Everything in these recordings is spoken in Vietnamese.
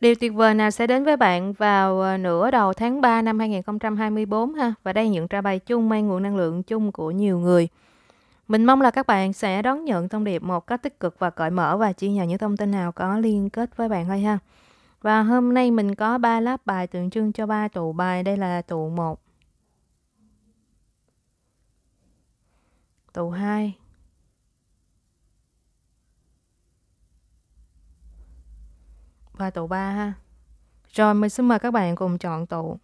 Điều tuyệt vời nào sẽ đến với bạn vào ờ, nửa đầu tháng 3 năm 2024 ha. Và đây những trao bài chung mang nguồn năng lượng chung của nhiều người. Mình mong là các bạn sẽ đón nhận thông điệp một cách tích cực và cởi mở và chia nhỏ những thông tin nào có liên kết với bạn thôi ha. Và hôm nay mình có 3 lớp bài tượng trưng cho 3 tụ bài. Đây là tụ 1, tụ 2 và tổ 3 ha. Rồi mình xin mời các bạn cùng chọn tổ.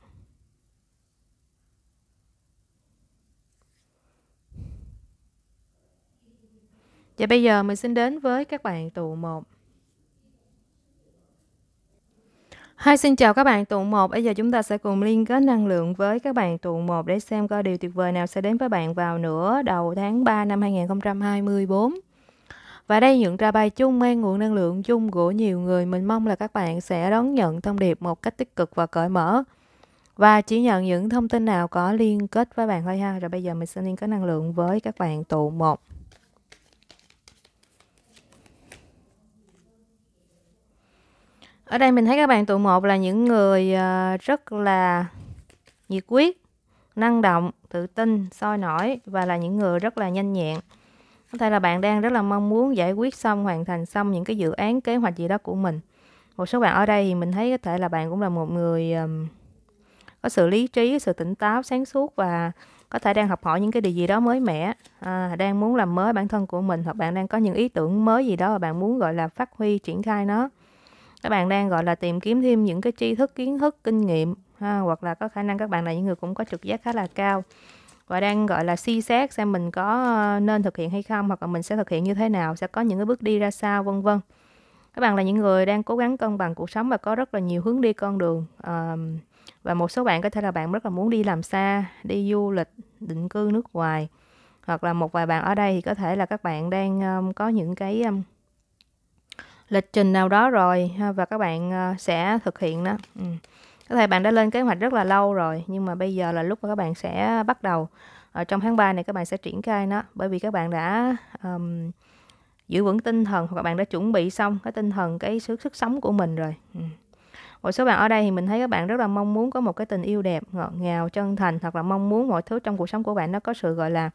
Và bây giờ mình xin đến với các bạn tụ 1. Hai xin chào các bạn tụ 1. Bây giờ chúng ta sẽ cùng liên kết năng lượng với các bạn tụ 1 để xem coi điều tuyệt vời nào sẽ đến với bạn vào nửa đầu tháng 3 năm 2024. Và đây những ra bài chung mang nguồn năng lượng chung của nhiều người. Mình mong là các bạn sẽ đón nhận thông điệp một cách tích cực và cởi mở. Và chỉ nhận những thông tin nào có liên kết với bạn thôi ha. Rồi bây giờ mình sẽ liên kết năng lượng với các bạn tụ 1. Ở đây mình thấy các bạn tụ 1 là những người ờ, rất là nhiệt quyết, năng động, tự tin, soi nổi và là những người rất là nhanh nhẹn có thể là bạn đang rất là mong muốn giải quyết xong hoàn thành xong những cái dự án kế hoạch gì đó của mình một số bạn ở đây thì mình thấy có thể là bạn cũng là một người um, có sự lý trí sự tỉnh táo sáng suốt và có thể đang học hỏi những cái điều gì đó mới mẻ à, đang muốn làm mới bản thân của mình hoặc bạn đang có những ý tưởng mới gì đó và bạn muốn gọi là phát huy triển khai nó các bạn đang gọi là tìm kiếm thêm những cái tri thức kiến thức kinh nghiệm ha, hoặc là có khả năng các bạn là những người cũng có trực giác khá là cao và đang gọi là suy xét xem mình có ờ, nên thực hiện hay không hoặc là mình sẽ thực hiện như thế nào sẽ có những cái bước đi ra sao vân vân các bạn là những người đang cố gắng cân bằng cuộc sống và có rất là nhiều hướng đi con đường và một số bạn có thể là bạn rất là muốn đi làm xa đi du lịch định cư nước ngoài hoặc là một vài bạn ở đây thì có thể là các bạn đang có những cái lịch trình nào đó rồi và các bạn ờ, sẽ thực hiện đó có thể bạn đã lên kế hoạch rất là lâu rồi nhưng mà bây giờ là lúc mà các bạn sẽ bắt đầu ở ờ, trong tháng 3 này các bạn sẽ triển khai nó bởi vì các bạn đã um, giữ vững tinh thần hoặc các bạn đã chuẩn bị xong cái tinh thần cái sức sức sống của mình rồi ừ. một số bạn ở đây thì mình thấy các bạn rất là mong muốn có một cái tình yêu đẹp ngọt ngào chân thành hoặc là mong muốn mọi thứ trong cuộc sống của bạn nó có sự gọi là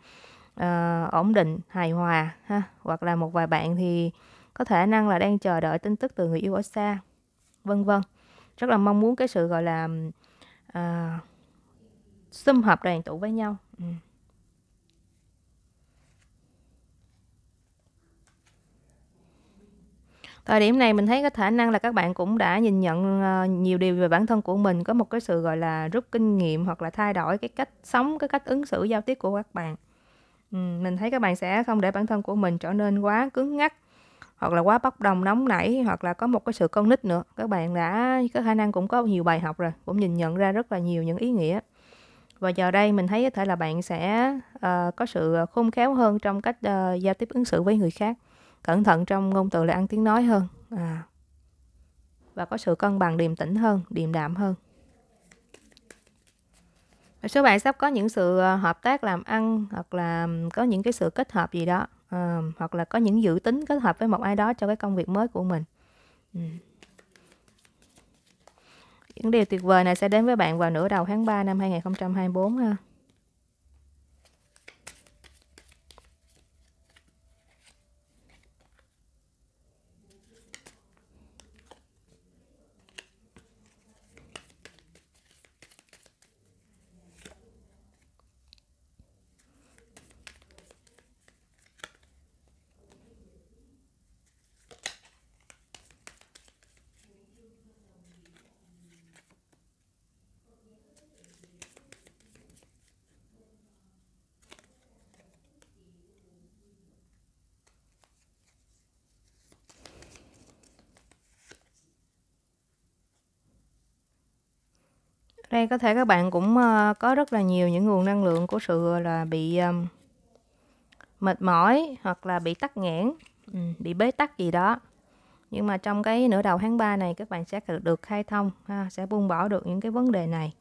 uh, ổn định hài hòa ha hoặc là một vài bạn thì có thể năng là đang chờ đợi tin tức từ người yêu ở xa vân vân rất là mong muốn cái sự gọi là à, ờ, xâm hợp đoàn tụ với nhau ừ. thời điểm này mình thấy có khả năng là các bạn cũng đã nhìn nhận ờ, nhiều điều về bản thân của mình có một cái sự gọi là rút kinh nghiệm hoặc là thay đổi cái cách sống cái cách ứng xử giao tiếp của các bạn ừ, mình thấy các bạn sẽ không để bản thân của mình trở nên quá cứng ngắc hoặc là quá bốc đồng nóng nảy hoặc là có một cái sự con nít nữa các bạn đã có khả năng cũng có nhiều bài học rồi cũng nhìn nhận ra rất là nhiều những ý nghĩa và giờ đây mình thấy có thể là bạn sẽ uh, có sự khôn khéo hơn trong cách uh, giao tiếp ứng xử với người khác cẩn thận trong ngôn từ là ăn tiếng nói hơn à. và có sự cân bằng điềm tĩnh hơn điềm đạm hơn số bạn sắp có những sự ờ, hợp tác làm ăn hoặc là có những cái sự kết hợp gì đó à, hoặc là có những dự tính kết hợp với một ai đó cho cái công việc mới của mình ừ. những điều tuyệt vời này sẽ đến với bạn vào nửa đầu tháng 3 năm 2024 ha Đây có thể các bạn cũng ờ, có rất là nhiều những nguồn năng lượng của sự là bị mệt mỏi hoặc là bị tắc nghẽn, ừ, bị bế tắc gì đó. Nhưng mà trong cái nửa đầu tháng 3 này các bạn sẽ được, được khai thông, sẽ buông bỏ được những cái vấn đề này.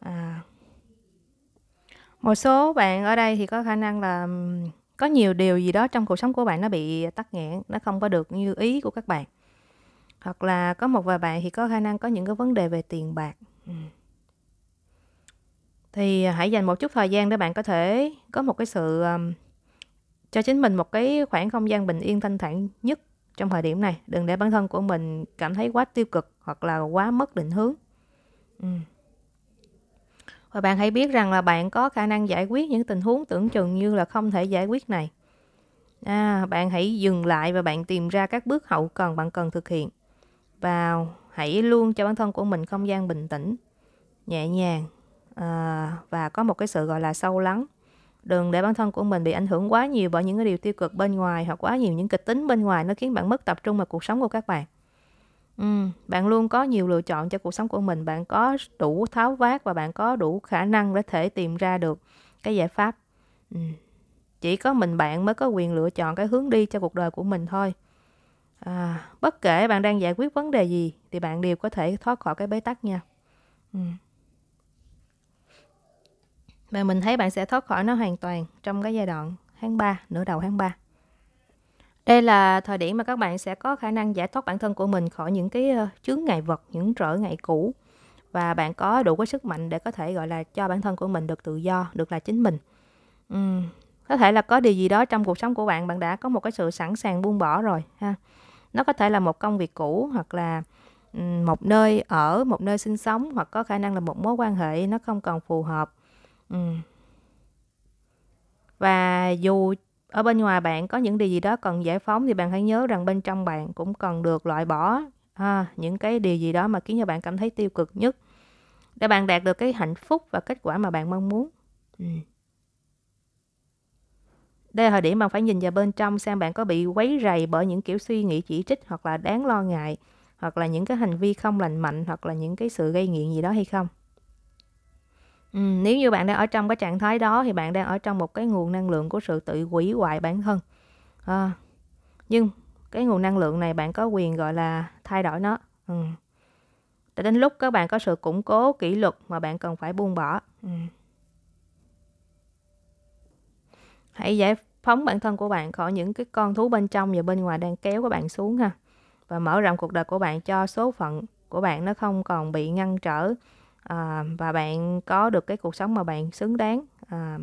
À. Một số bạn ở đây thì có khả năng là có nhiều điều gì đó trong cuộc sống của bạn nó bị tắc nghẽn, nó không có được như ý của các bạn. Hoặc là có một vài bạn thì có khả năng có những cái vấn đề về tiền bạc. Ừ thì à, hãy dành một chút thời gian để bạn có thể có một cái sự um, cho chính mình một cái khoảng không gian bình yên thanh thản nhất trong thời điểm này đừng để bản thân của mình cảm thấy quá tiêu cực hoặc là quá mất định hướng ừ. và bạn hãy biết rằng là bạn có khả năng giải quyết những tình huống tưởng chừng như là không thể giải quyết này à, bạn hãy dừng lại và bạn tìm ra các bước hậu cần bạn cần thực hiện và hãy luôn cho bản thân của mình không gian bình tĩnh nhẹ nhàng Ờ, và có một cái sự gọi là sâu lắng đừng để bản thân của mình bị ảnh hưởng quá nhiều bởi những cái điều tiêu cực bên ngoài hoặc quá nhiều những kịch tính bên ngoài nó khiến bạn mất tập trung vào cuộc sống của các bạn ừ, bạn luôn có nhiều lựa chọn cho cuộc sống của mình bạn có đủ tháo vát và bạn có đủ khả năng để thể tìm ra được cái giải pháp ừ. chỉ có mình bạn mới có quyền lựa chọn cái hướng đi cho cuộc đời của mình thôi à, bất kể bạn đang giải quyết vấn đề gì thì bạn đều có thể thoát khỏi cái bế tắc nha ừ. Và mình thấy bạn sẽ thoát khỏi nó hoàn toàn trong cái giai đoạn tháng 3, nửa đầu tháng 3. Đây là thời điểm mà các bạn sẽ có khả năng giải thoát bản thân của mình khỏi những cái ờ, chướng ngại vật, những trở ngại cũ và bạn có đủ cái sức mạnh để có thể gọi là cho bản thân của mình được tự do, được là chính mình. Ừ. Có thể là có điều gì đó trong cuộc sống của bạn, bạn đã có một cái sự sẵn sàng buông bỏ rồi ha. Nó có thể là một công việc cũ hoặc là một nơi ở, một nơi sinh sống hoặc có khả năng là một mối quan hệ nó không còn phù hợp Ừ. Và dù ở bên ngoài bạn có những điều gì đó cần giải phóng thì bạn hãy nhớ rằng bên trong bạn cũng cần được loại bỏ, a, những cái điều gì đó mà khiến cho bạn cảm thấy tiêu cực nhất, để bạn đạt được cái hạnh phúc và kết quả mà bạn mong muốn. Ừm. Đây là thời điểm bạn phải nhìn vào bên trong xem bạn có bị quấy rầy bởi những kiểu suy nghĩ chỉ trích hoặc là đáng lo ngại, hoặc là những cái hành vi không lành mạnh, hoặc là những cái sự gây nghiện gì đó hay không. Ừ, nếu như bạn đang ở trong cái trạng thái đó thì bạn đang ở trong một cái nguồn năng lượng của sự tự hủy hoại bản thân. Ờ, nhưng cái nguồn năng lượng này bạn có quyền gọi là thay đổi nó. Ừ. đến lúc các bạn có sự củng cố kỷ luật mà bạn cần phải buông bỏ. Ừ. Hãy giải phóng bản thân của bạn khỏi những cái con thú bên trong và bên ngoài đang kéo các bạn xuống ha. Và mở rộng cuộc đời của bạn cho số phận của bạn nó không còn bị ngăn trở à, và bạn có được cái cuộc sống mà bạn xứng đáng à,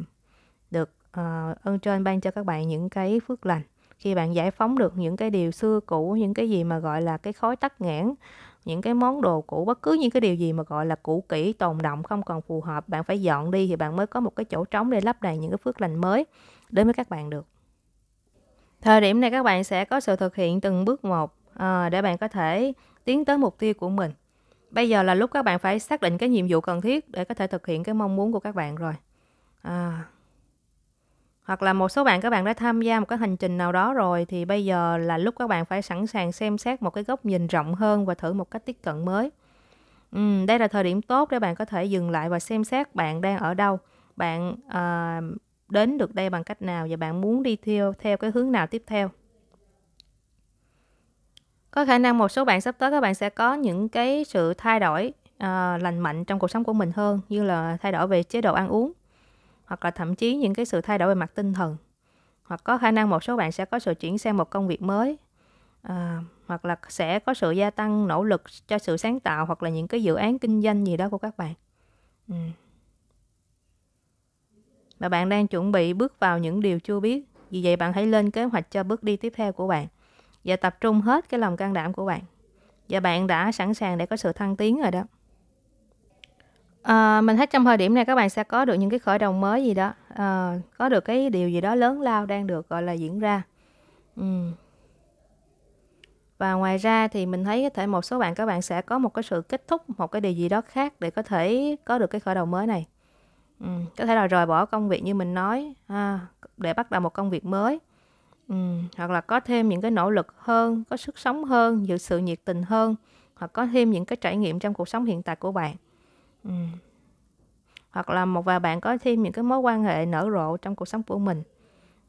được à, ơn trên ban cho các bạn những cái phước lành khi bạn giải phóng được những cái điều xưa cũ những cái gì mà gọi là cái khói tắc nghẽn những cái món đồ cũ bất cứ những cái điều gì mà gọi là cũ kỹ tồn động không còn phù hợp bạn phải dọn đi thì bạn mới có một cái chỗ trống để lấp đầy những cái phước lành mới đến với các bạn được thời điểm này các bạn sẽ có sự thực hiện từng bước một à, để bạn có thể tiến tới mục tiêu của mình bây giờ là lúc các bạn phải xác định cái nhiệm vụ cần thiết để có thể thực hiện cái mong muốn của các bạn rồi à. hoặc là một số bạn các bạn đã tham gia một cái hành trình nào đó rồi thì bây giờ là lúc các bạn phải sẵn sàng xem xét một cái góc nhìn rộng hơn và thử một cách tiếp cận mới ừ, đây là thời điểm tốt để bạn có thể dừng lại và xem xét bạn đang ở đâu bạn à, đến được đây bằng cách nào và bạn muốn đi theo theo cái hướng nào tiếp theo có khả năng một số bạn sắp tới các bạn sẽ có những cái sự thay đổi à, lành mạnh trong cuộc sống của mình hơn như là thay đổi về chế độ ăn uống hoặc là thậm chí những cái sự thay đổi về mặt tinh thần hoặc có khả năng một số bạn sẽ có sự chuyển sang một công việc mới à, hoặc là sẽ có sự gia tăng nỗ lực cho sự sáng tạo hoặc là những cái dự án kinh doanh gì đó của các bạn ừ. và bạn đang chuẩn bị bước vào những điều chưa biết vì vậy bạn hãy lên kế hoạch cho bước đi tiếp theo của bạn và tập trung hết cái lòng can đảm của bạn và bạn đã sẵn sàng để có sự thăng tiến rồi đó à, mình thấy trong thời điểm này các bạn sẽ có được những cái khởi đầu mới gì đó à, có được cái điều gì đó lớn lao đang được gọi là diễn ra ừ. và ngoài ra thì mình thấy có thể một số bạn các bạn sẽ có một cái sự kết thúc một cái điều gì đó khác để có thể có được cái khởi đầu mới này ừ. có thể là rời bỏ công việc như mình nói à, để bắt đầu một công việc mới Ừ, hoặc là có thêm những cái nỗ lực hơn, có sức sống hơn, dự sự nhiệt tình hơn, hoặc có thêm những cái trải nghiệm trong cuộc sống hiện tại của bạn. Ừm. Hoặc là một vài bạn có thêm những cái mối quan hệ nở rộ trong cuộc sống của mình.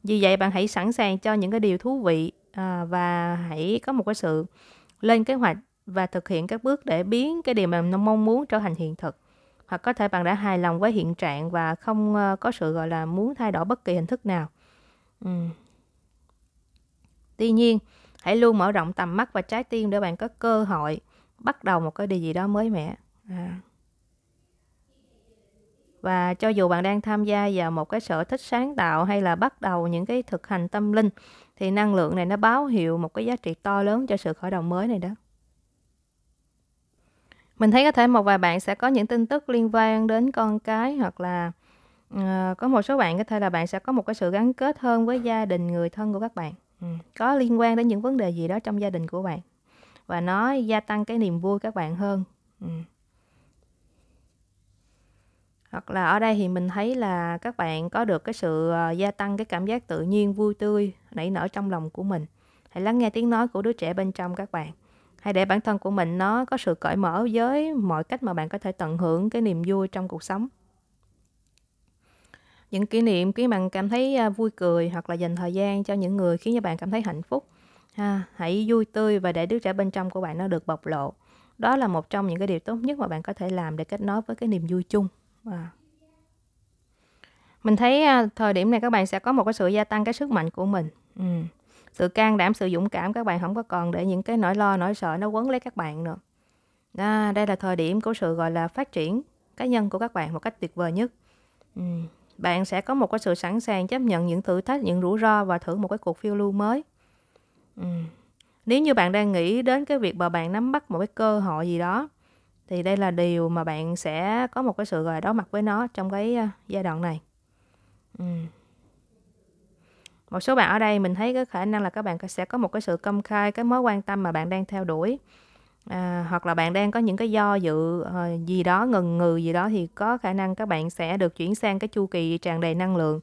Vì vậy bạn hãy sẵn sàng cho những cái điều thú vị, à, và hãy có một cái sự lên kế hoạch và thực hiện các bước để biến cái điều mà mình mong muốn trở thành hiện thực. Hoặc có thể bạn đã hài lòng với hiện trạng và không, ờ, có sự, gọi là, muốn thay đổi bất kỳ hình thức nào. Ừm. Tuy nhiên, hãy luôn mở rộng tầm mắt và trái tim để bạn có cơ hội bắt đầu một cái điều gì đó mới mẻ. À. Và cho dù bạn đang tham gia vào một cái sở thích sáng tạo hay là bắt đầu những cái thực hành tâm linh thì năng lượng này nó báo hiệu một cái giá trị to lớn cho sự khởi đầu mới này đó. Mình thấy có thể một vài bạn sẽ có những tin tức liên quan đến con cái hoặc là uh, có một số bạn có thể là bạn sẽ có một cái sự gắn kết hơn với gia đình người thân của các bạn Ừ. có liên quan đến những vấn đề gì đó trong gia đình của bạn và nó gia tăng cái niềm vui các bạn hơn ừ. hoặc là ở đây thì mình thấy là các bạn có được cái sự ờ, gia tăng cái cảm giác tự nhiên vui tươi nảy nở trong lòng của mình hãy lắng nghe tiếng nói của đứa trẻ bên trong các bạn hãy để bản thân của mình nó có sự cởi mở với mọi cách mà bạn có thể tận hưởng cái niềm vui trong cuộc sống những kỷ niệm khiến bạn cảm thấy à, vui cười hoặc là dành thời gian cho những người khiến cho bạn cảm thấy hạnh phúc ha hãy vui tươi và để đứa trẻ bên trong của bạn nó được bộc lộ đó là một trong những cái điều tốt nhất mà bạn có thể làm để kết nối với cái niềm vui chung à. mình thấy à, thời điểm này các bạn sẽ có một cái sự gia tăng cái sức mạnh của mình ừ. sự can đảm sự dũng cảm các bạn không có còn để những cái nỗi lo nỗi sợ nó quấn lấy các bạn nữa à, đây là thời điểm của sự gọi là phát triển cá nhân của các bạn một cách tuyệt vời nhất ừ bạn sẽ có một cái sự sẵn sàng chấp nhận những thử thách những rủi ro và thử một cái cuộc phiêu lưu mới ừ. nếu như bạn đang nghĩ đến cái việc mà bạn nắm bắt một cái cơ hội gì đó thì đây là điều mà bạn sẽ có một cái sự gọi đối mặt với nó trong cái à, giai đoạn này ừ. một số bạn ở đây mình thấy cái khả năng là các bạn sẽ có một cái sự công khai cái mối quan tâm mà bạn đang theo đuổi à, hoặc là bạn đang có những cái do dự uh, gì đó ngần ngừ gì đó thì có khả năng các bạn sẽ được chuyển sang cái chu kỳ tràn đầy năng lượng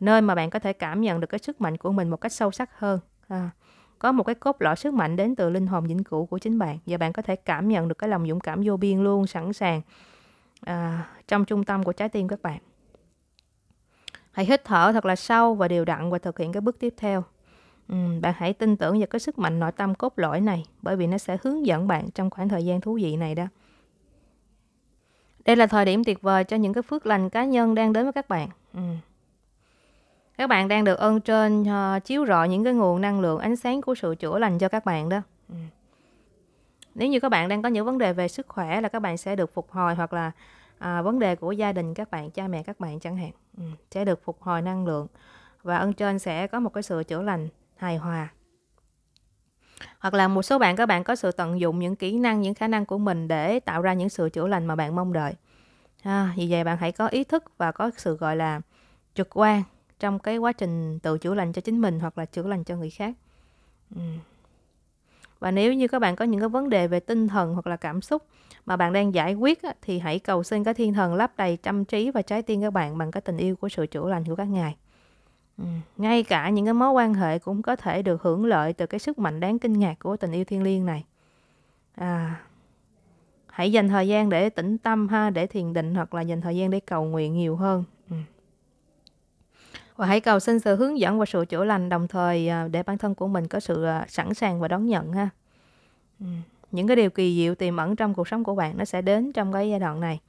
nơi mà bạn có thể cảm nhận được cái sức mạnh của mình một cách sâu sắc hơn à, có một cái cốt lõi sức mạnh đến từ linh hồn vĩnh cửu của chính bạn và bạn có thể cảm nhận được cái lòng dũng cảm vô biên luôn sẵn sàng à, trong trung tâm của trái tim các bạn hãy hít thở thật là sâu và đều đặn và thực hiện cái bước tiếp theo Ừ, bạn hãy tin tưởng vào cái sức mạnh nội tâm cốt lõi này bởi vì nó sẽ hướng dẫn bạn trong khoảng thời gian thú vị này đó. Đây là thời điểm tuyệt vời cho những cái phước lành cá nhân đang đến với các bạn. Ừ. Các bạn đang được ơn trên uh, chiếu rọi những cái nguồn năng lượng ánh sáng của sự chữa lành cho các bạn đó. Ừ. Nếu như các bạn đang có những vấn đề về sức khỏe là các bạn sẽ được phục hồi hoặc là à, vấn đề của gia đình các bạn, cha mẹ các bạn chẳng hạn, ừ, sẽ được phục hồi năng lượng và ơn trên sẽ có một cái sự chữa lành hài hòa hoặc là một số bạn các bạn có sự tận dụng những kỹ năng những khả năng của mình để tạo ra những sự chữa lành mà bạn mong đợi à, vì vậy bạn hãy có ý thức và có sự gọi là trực quan trong cái quá trình tự chữa lành cho chính mình hoặc là chữa lành cho người khác và nếu như các bạn có những cái vấn đề về tinh thần hoặc là cảm xúc mà bạn đang giải quyết thì hãy cầu xin các thiên thần lấp đầy tâm trí và trái tim các bạn bằng cái tình yêu của sự chữa lành của các ngài Ừ, ngay cả những cái mối quan hệ cũng có thể được hưởng lợi từ cái sức mạnh đáng kinh ngạc của tình yêu thiêng liêng này. À, hãy dành thời gian để tĩnh tâm ha, để thiền định hoặc là dành thời gian để cầu nguyện nhiều hơn. Ừ. Và hãy cầu xin sự hướng dẫn và sự chữa lành đồng thời à, để bản thân của mình có sự à, sẵn sàng và đón nhận ha. Ừ, những cái điều kỳ diệu tiềm ẩn trong cuộc sống của bạn nó sẽ đến trong cái giai đoạn này.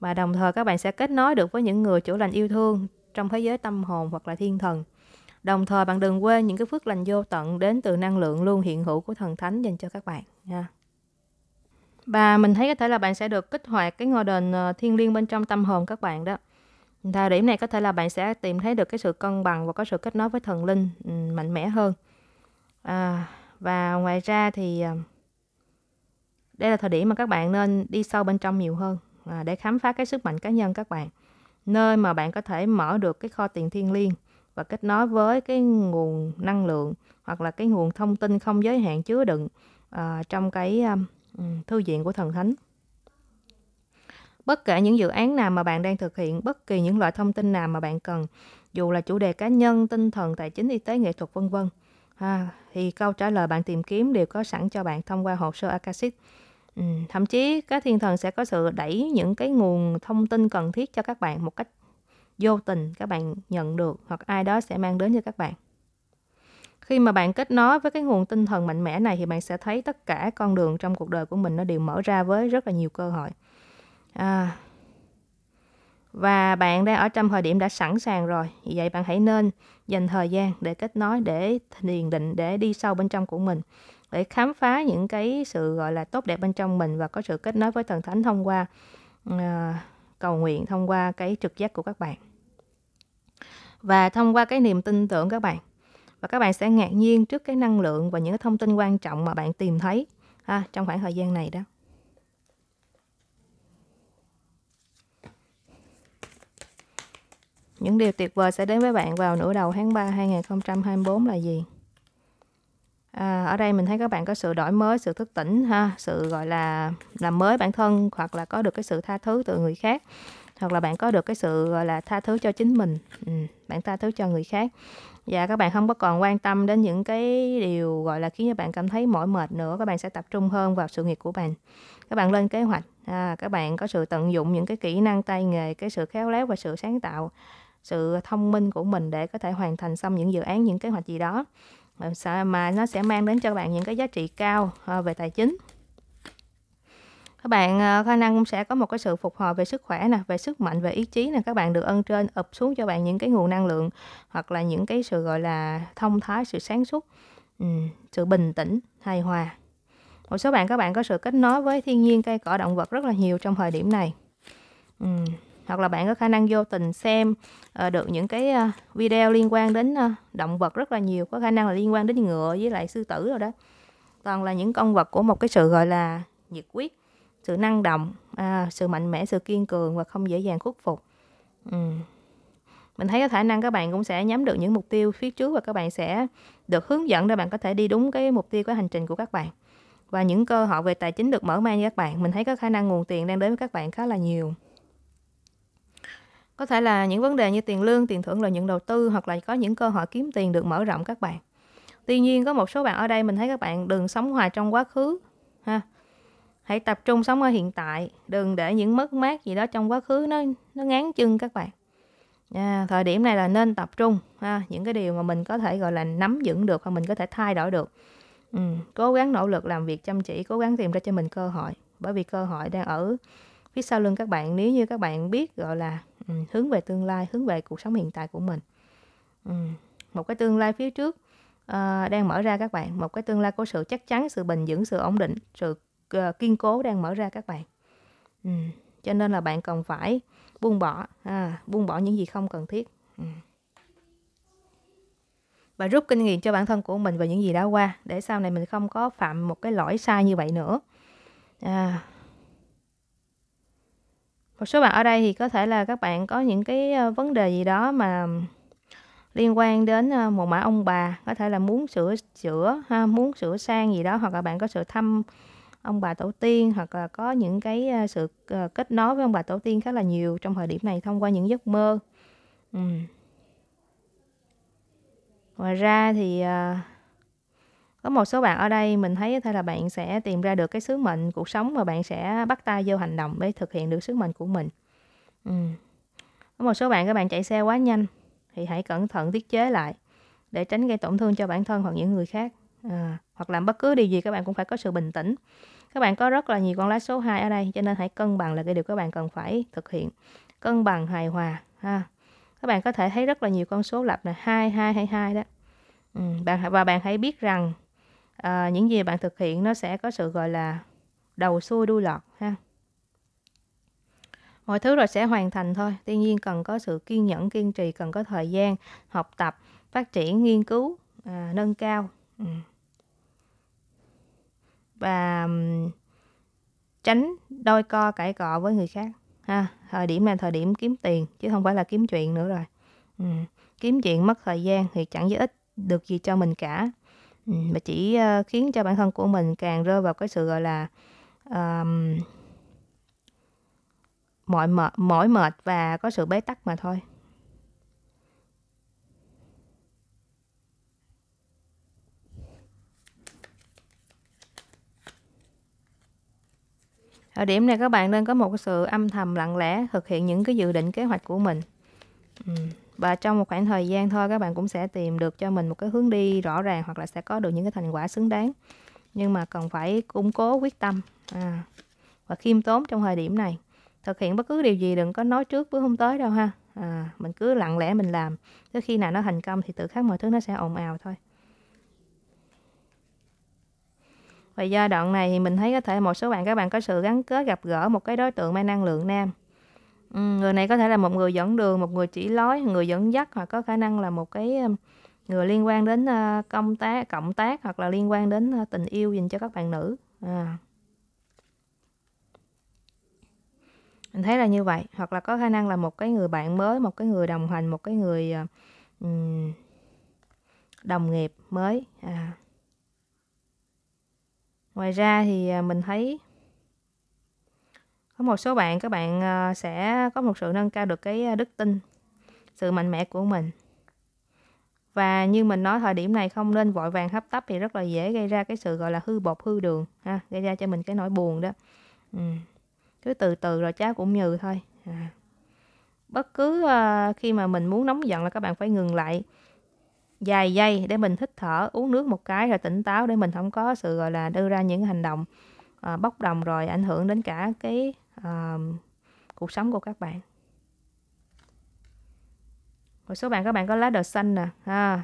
Và đồng thời các bạn sẽ kết nối được với những người chữa lành yêu thương trong thế giới tâm hồn hoặc là thiên thần. Đồng thời bạn đừng quên những cái phước lành vô tận đến từ năng lượng luôn hiện hữu của thần thánh dành cho các bạn nha. Và mình thấy có thể là bạn sẽ được kích hoạt cái ngôi đền ờ, thiên liêng bên trong tâm hồn các bạn đó. Thời điểm này có thể là bạn sẽ tìm thấy được cái sự cân bằng và có sự kết nối với thần linh ừ, mạnh mẽ hơn. À, và ngoài ra thì ờ, đây là thời điểm mà các bạn nên đi sâu bên trong nhiều hơn à, để khám phá cái sức mạnh cá nhân các bạn nơi mà bạn có thể mở được cái kho tiền thiên liêng và kết nối với cái nguồn năng lượng hoặc là cái nguồn thông tin không giới hạn chứa đựng à, trong cái um, thư viện của thần thánh bất kể những dự án nào mà bạn đang thực hiện bất kỳ những loại thông tin nào mà bạn cần dù là chủ đề cá nhân tinh thần tài chính y tế nghệ thuật vân vân à, thì câu trả lời bạn tìm kiếm đều có sẵn cho bạn thông qua hồ sơ akashic Ừ, thậm chí các thiên thần sẽ có sự đẩy những cái nguồn thông tin cần thiết cho các bạn một cách vô tình các bạn nhận được hoặc ai đó sẽ mang đến cho các bạn khi mà bạn kết nối với cái nguồn tinh thần mạnh mẽ này thì bạn sẽ thấy tất cả con đường trong cuộc đời của mình nó đều mở ra với rất là nhiều cơ hội à, và bạn đang ở trong thời điểm đã sẵn sàng rồi vì vậy bạn hãy nên dành thời gian để kết nối để thiền định để đi sâu bên trong của mình để khám phá những cái sự gọi là tốt đẹp bên trong mình và có sự kết nối với thần thánh thông qua uh, cầu nguyện thông qua cái trực giác của các bạn và thông qua cái niềm tin tưởng các bạn và các bạn sẽ ngạc nhiên trước cái năng lượng và những cái thông tin quan trọng mà bạn tìm thấy ha, trong khoảng thời gian này đó Những điều tuyệt vời sẽ đến với bạn vào nửa đầu tháng 3 2024 là gì? à, ở đây mình thấy các bạn có sự đổi mới sự thức tỉnh ha sự gọi là làm mới bản thân hoặc là có được cái sự tha thứ từ người khác hoặc là bạn có được cái sự gọi là tha thứ cho chính mình ừ, bạn tha thứ cho người khác và dạ, các bạn không có còn quan tâm đến những cái điều gọi là khiến cho bạn cảm thấy mỏi mệt nữa các bạn sẽ tập trung hơn vào sự nghiệp của bạn các bạn lên kế hoạch à, các bạn có sự tận dụng những cái kỹ năng tay nghề cái sự khéo léo và sự sáng tạo sự thông minh của mình để có thể hoàn thành xong những dự án những kế hoạch gì đó mà nó sẽ mang đến cho các bạn những cái giá trị cao ờ, về tài chính các bạn ờ, khả năng cũng sẽ có một cái sự phục hồi về sức khỏe nè về sức mạnh về ý chí nè các bạn được ân trên ập xuống cho bạn những cái nguồn năng lượng hoặc là những cái sự gọi là thông thái sự sáng suốt sự bình tĩnh hài hòa một số bạn các bạn có sự kết nối với thiên nhiên cây cỏ động vật rất là nhiều trong thời điểm này hoặc là bạn có khả năng vô tình xem uh, được những cái uh, video liên quan đến uh, động vật rất là nhiều có khả năng là liên quan đến ngựa với lại sư tử rồi đó toàn là những con vật của một cái sự gọi là nhiệt quyết sự năng động à, sự mạnh mẽ sự kiên cường và không dễ dàng khuất phục ừ. mình thấy có khả năng các bạn cũng sẽ nhắm được những mục tiêu phía trước và các bạn sẽ được hướng dẫn để bạn có thể đi đúng cái mục tiêu của hành trình của các bạn và những cơ hội về tài chính được mở mang cho các bạn mình thấy có khả năng nguồn tiền đang đến với các bạn khá là nhiều có thể là những vấn đề như tiền lương tiền thưởng lợi nhuận đầu tư hoặc là có những cơ hội kiếm tiền được mở rộng các bạn tuy nhiên có một số bạn ở đây mình thấy các bạn đừng sống hoài trong quá khứ ha hãy tập trung sống ở hiện tại đừng để những mất mát gì đó trong quá khứ nó nó ngán chân các bạn à, thời điểm này là nên tập trung ha những cái điều mà mình có thể gọi là nắm vững được hoặc mình có thể thay đổi được ừ, cố gắng nỗ lực làm việc chăm chỉ cố gắng tìm ra cho mình cơ hội bởi vì cơ hội đang ở phía sau lưng các bạn nếu như các bạn biết gọi là ừ, hướng về tương lai hướng về cuộc sống hiện tại của mình ừ, một cái tương lai phía trước uh, đang mở ra các bạn một cái tương lai của sự chắc chắn sự bình vững sự ổn định sự uh, kiên cố đang mở ra các bạn ừ, cho nên là bạn cần phải buông bỏ à, buông bỏ những gì không cần thiết ừ. và rút kinh nghiệm cho bản thân của mình về những gì đã qua để sau này mình không có phạm một cái lỗi sai như vậy nữa à, một số bạn ở đây thì có thể là các bạn có những cái ờ, vấn đề gì đó mà liên quan đến ờ, một mã ông bà có thể là muốn sửa chữa ha, muốn sửa sang gì đó hoặc là bạn có sự thăm ông bà tổ tiên hoặc là có những cái ờ, sự kết nối với ông bà tổ tiên khá là nhiều trong thời điểm này thông qua những giấc mơ ừ. ngoài ra thì có một số bạn ở đây mình thấy thế là bạn sẽ tìm ra được cái sứ mệnh cuộc sống và bạn sẽ bắt tay vô hành động để thực hiện được sứ mệnh của mình ừ. có một số bạn các bạn chạy xe quá nhanh thì hãy cẩn thận tiết chế lại để tránh gây tổn thương cho bản thân hoặc những người khác à, hoặc làm bất cứ điều gì các bạn cũng phải có sự bình tĩnh các bạn có rất là nhiều con lá số 2 ở đây cho nên hãy cân bằng là cái điều các bạn cần phải thực hiện cân bằng hài hòa ha các bạn có thể thấy rất là nhiều con số lập là hai hai hai hai đó ừ, bạn và bạn hãy biết rằng à, những gì bạn thực hiện nó sẽ có sự gọi là đầu xuôi đuôi lọt ha mọi thứ rồi sẽ hoàn thành thôi tuy nhiên cần có sự kiên nhẫn kiên trì cần có thời gian học tập phát triển nghiên cứu à, nâng cao ừ. và tránh đôi co cãi cọ với người khác ha thời điểm này thời điểm kiếm tiền chứ không phải là kiếm chuyện nữa rồi ừ. kiếm chuyện mất thời gian thì chẳng giúp ích được gì cho mình cả Ừ, mà chỉ ờ, khiến cho bản thân của mình càng rơi vào cái sự gọi là um, mỏi mệt mỏi mệt và có sự bế tắc mà thôi ở điểm này các bạn nên có một sự âm thầm lặng lẽ thực hiện những cái dự định kế hoạch của mình uhm và trong một khoảng thời gian thôi các bạn cũng sẽ tìm được cho mình một cái hướng đi rõ ràng hoặc là sẽ có được những cái thành quả xứng đáng nhưng mà cần phải củng cố quyết tâm à, và khiêm tốn trong thời điểm này thực hiện bất cứ điều gì đừng có nói trước bước không tới đâu ha à, mình cứ lặng lẽ mình làm tới khi nào nó thành công thì tự khắc mọi thứ nó sẽ ồn ào thôi và giai đoạn này thì mình thấy có thể một số bạn các bạn có sự gắn kết gặp gỡ một cái đối tượng mang năng lượng nam người này có thể là một người dẫn đường, một người chỉ lối, người dẫn dắt hoặc có khả năng là một cái, người liên quan đến, công tác cộng tác hoặc là liên quan đến, tình yêu dành cho các bạn nữ, à. Mình thấy là như vậy, hoặc là có khả năng là một cái người bạn mới, một cái người đồng hành, một cái người, ờ, đồng nghiệp mới, à. Ngoài ra thì, à, mình thấy có một số bạn các bạn ờ, sẽ có một sự nâng cao được cái ờ, đức tin sự mạnh mẽ của mình và như mình nói thời điểm này không nên vội vàng hấp tấp thì rất là dễ gây ra cái sự gọi là hư bột hư đường ha gây ra cho mình cái nỗi buồn đó ừ. cứ từ từ rồi cháu cũng nhừ thôi à. bất cứ uh, khi mà mình muốn nóng giận là các bạn phải ngừng lại vài giây để mình thích thở uống nước một cái rồi tỉnh táo để mình không có sự gọi là đưa ra những hành động uh, bốc đồng rồi ảnh hưởng đến cả cái uh, cuộc sống của các bạn một số bạn các bạn có lá đờ xanh nè à,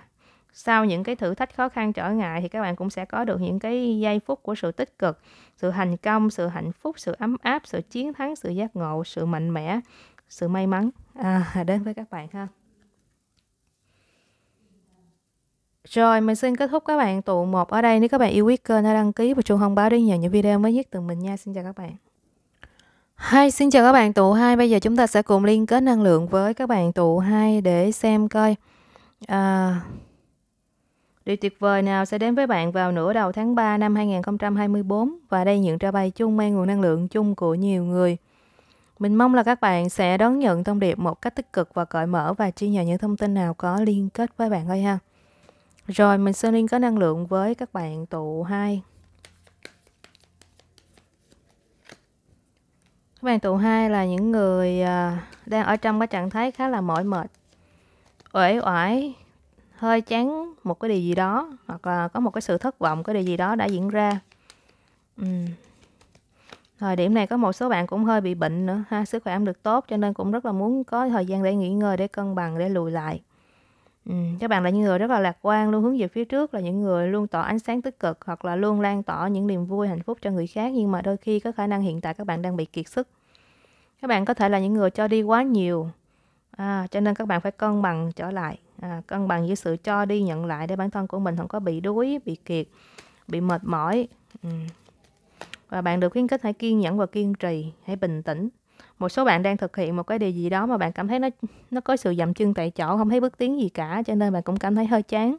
sau những cái thử thách khó khăn trở ngại thì các bạn cũng sẽ có được những cái giây phút của sự tích cực sự thành công sự hạnh phúc sự ấm áp sự chiến thắng sự giác ngộ sự mạnh mẽ sự may mắn à, đến với các bạn ha Rồi, mình xin kết thúc các bạn tụ một ở đây. Nếu các bạn yêu quý kênh, hãy đăng ký và chuông thông báo để nhận những video mới nhất từ mình nha. Xin chào các bạn. Hi, xin chào các bạn tụ 2. Bây giờ chúng ta sẽ cùng liên kết năng lượng với các bạn tụ 2 để xem coi à, điều tuyệt vời nào sẽ đến với bạn vào nửa đầu tháng 3 năm 2024 và đây những trao bay chung mang nguồn năng lượng chung của nhiều người. Mình mong là các bạn sẽ đón nhận thông điệp một cách tích cực và cởi mở và chia nhỏ những thông tin nào có liên kết với bạn thôi ha. Rồi mình sẽ liên kết năng lượng với các bạn tụ 2. các bạn tụ hai là những người à, đang ở trong cái trạng thái khá là mỏi mệt uể oải hơi chán một cái điều gì đó hoặc là có một cái sự thất vọng cái điều gì đó đã diễn ra ừ. Rồi điểm này có một số bạn cũng hơi bị bệnh nữa ha, sức khỏe không được tốt cho nên cũng rất là muốn có thời gian để nghỉ ngơi để cân bằng để lùi lại. Ừ, các bạn là những người rất là lạc quan, luôn hướng về phía trước, là những người luôn tỏ ánh sáng tích cực hoặc là luôn lan tỏa những niềm vui, hạnh phúc cho người khác nhưng mà đôi khi có khả năng hiện tại các bạn đang bị kiệt sức. Các bạn có thể là những người cho đi quá nhiều, à, cho nên các bạn phải cân bằng trở lại, à, cân bằng giữa sự cho đi nhận lại để bản thân của mình không có bị đuối, bị kiệt, bị mệt mỏi. Ừ. Và bạn được khuyến khích hãy kiên nhẫn và kiên trì, hãy bình tĩnh một số bạn đang thực hiện một cái điều gì đó mà bạn cảm thấy nó nó có sự dậm chân tại chỗ không thấy bước tiến gì cả cho nên bạn cũng cảm thấy hơi chán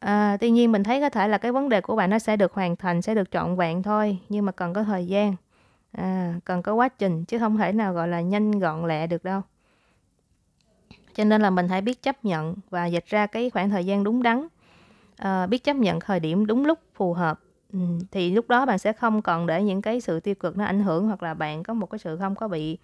à, tuy nhiên mình thấy có thể là cái vấn đề của bạn nó sẽ được hoàn thành sẽ được trọn vẹn thôi nhưng mà cần có thời gian à, cần có quá trình chứ không thể nào gọi là nhanh gọn lẹ được đâu cho nên là mình hãy biết chấp nhận và dịch ra cái khoảng thời gian đúng đắn à, biết chấp nhận thời điểm đúng lúc phù hợp thì lúc đó bạn sẽ không còn để những cái sự tiêu cực nó ảnh hưởng hoặc là bạn có một cái sự không có bị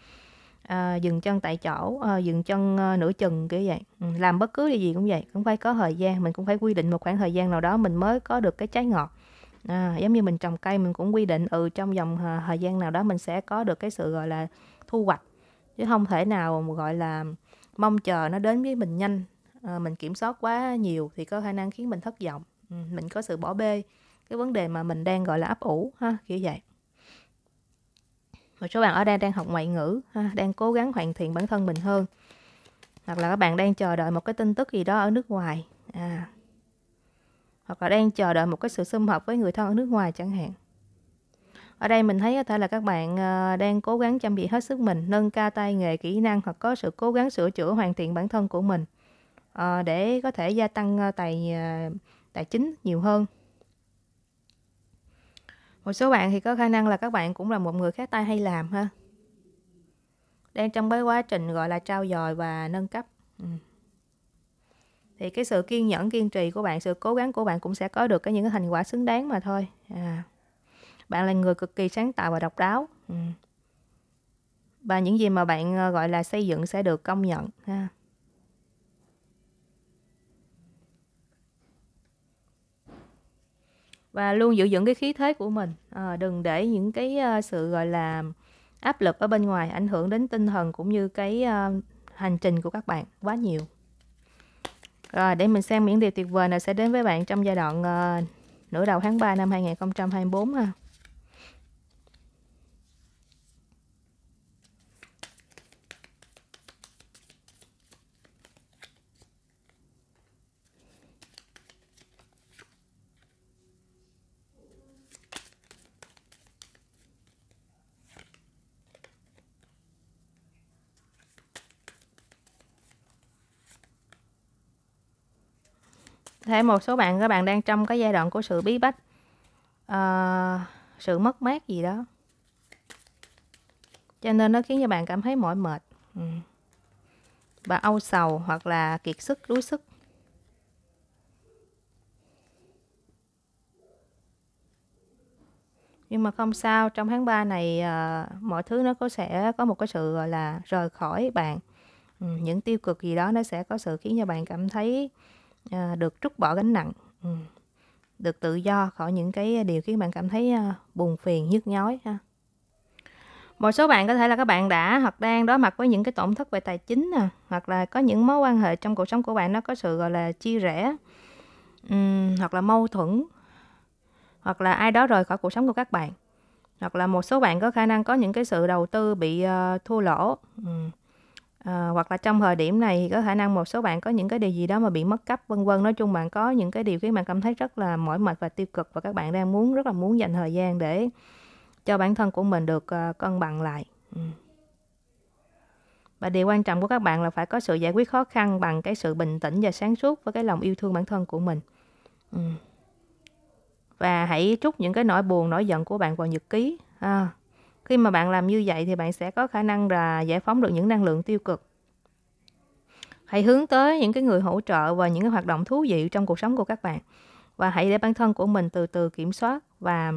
à, dừng chân tại chỗ à, dừng chân à, nửa chừng kiểu vậy làm bất cứ điều gì cũng vậy cũng phải có thời gian mình cũng phải quy định một khoảng thời gian nào đó mình mới có được cái trái ngọt à, giống như mình trồng cây mình cũng quy định ừ trong vòng à, thời gian nào đó mình sẽ có được cái sự gọi là thu hoạch chứ không thể nào gọi là mong chờ nó đến với mình nhanh à, mình kiểm soát quá nhiều thì có khả năng khiến mình thất vọng ừ, mình có sự bỏ bê cái vấn đề mà mình đang gọi là ấp ủ ha kiểu vậy một số bạn ở đây đang học ngoại ngữ ha, đang cố gắng hoàn thiện bản thân mình hơn hoặc là các bạn đang chờ đợi một cái tin tức gì đó ở nước ngoài à hoặc là đang chờ đợi một cái sự xâm hợp với người thân ở nước ngoài chẳng hạn ở đây mình thấy có thể là các bạn ờ, đang cố gắng chăm chỉ hết sức mình nâng cao tay nghề kỹ năng hoặc có sự cố gắng sửa chữa hoàn thiện bản thân của mình ờ, để có thể gia tăng ờ, tài tài chính nhiều hơn một số bạn thì có khả năng là các bạn cũng là một người khác tay hay làm ha đang trong cái quá trình gọi là trao dồi và nâng cấp ừ. thì cái sự kiên nhẫn kiên trì của bạn sự cố gắng của bạn cũng sẽ có được cái những cái thành quả xứng đáng mà thôi à. bạn là người cực kỳ sáng tạo và độc đáo ừ. và những gì mà bạn ờ, gọi là xây dựng sẽ được công nhận ha và luôn giữ vững cái khí thế của mình à, đừng để những cái ờ, sự gọi là áp lực ở bên ngoài ảnh hưởng đến tinh thần cũng như cái uh, hành trình của các bạn quá nhiều rồi để mình xem những điều tuyệt vời nào sẽ đến với bạn trong giai đoạn uh, nửa đầu tháng 3 năm 2024 ha thể một số bạn các bạn đang trong cái giai đoạn của sự bí bách uh, sự mất mát gì đó cho nên nó khiến cho bạn cảm thấy mỏi mệt ừ. và âu sầu hoặc là kiệt sức đuối sức nhưng mà không sao trong tháng 3 này uh, mọi thứ nó có sẽ có một cái sự gọi là rời khỏi bạn ừ, những tiêu cực gì đó nó sẽ có sự khiến cho bạn cảm thấy Ờ, được trút bỏ gánh nặng ừ. được tự do khỏi những cái điều khiến bạn cảm thấy ờ, buồn phiền nhức nhói ha một số bạn có thể là các bạn đã hoặc đang đối mặt với những cái tổn thất về tài chính à, hoặc là có những mối quan hệ trong cuộc sống của bạn nó có sự gọi là chia rẽ um, hoặc là mâu thuẫn hoặc là ai đó rời khỏi cuộc sống của các bạn hoặc là một số bạn có khả năng có những cái sự đầu tư bị uh, thua lỗ um, à, hoặc là trong thời điểm này thì có khả năng một số bạn có những cái điều gì đó mà bị mất cấp vân vân nói chung bạn có những cái điều khiến bạn cảm thấy rất là mỏi mệt và tiêu cực và các bạn đang muốn rất là muốn dành thời gian để cho bản thân của mình được uh, cân bằng lại ừ. và điều quan trọng của các bạn là phải có sự giải quyết khó khăn bằng cái sự bình tĩnh và sáng suốt với cái lòng yêu thương bản thân của mình ừ. và hãy trút những cái nỗi buồn nỗi giận của bạn vào nhật ký à, khi mà bạn làm như vậy thì bạn sẽ có khả năng là giải phóng được những năng lượng tiêu cực hãy hướng tới những cái người hỗ trợ và những cái hoạt động thú vị trong cuộc sống của các bạn và hãy để bản thân của mình từ từ kiểm soát và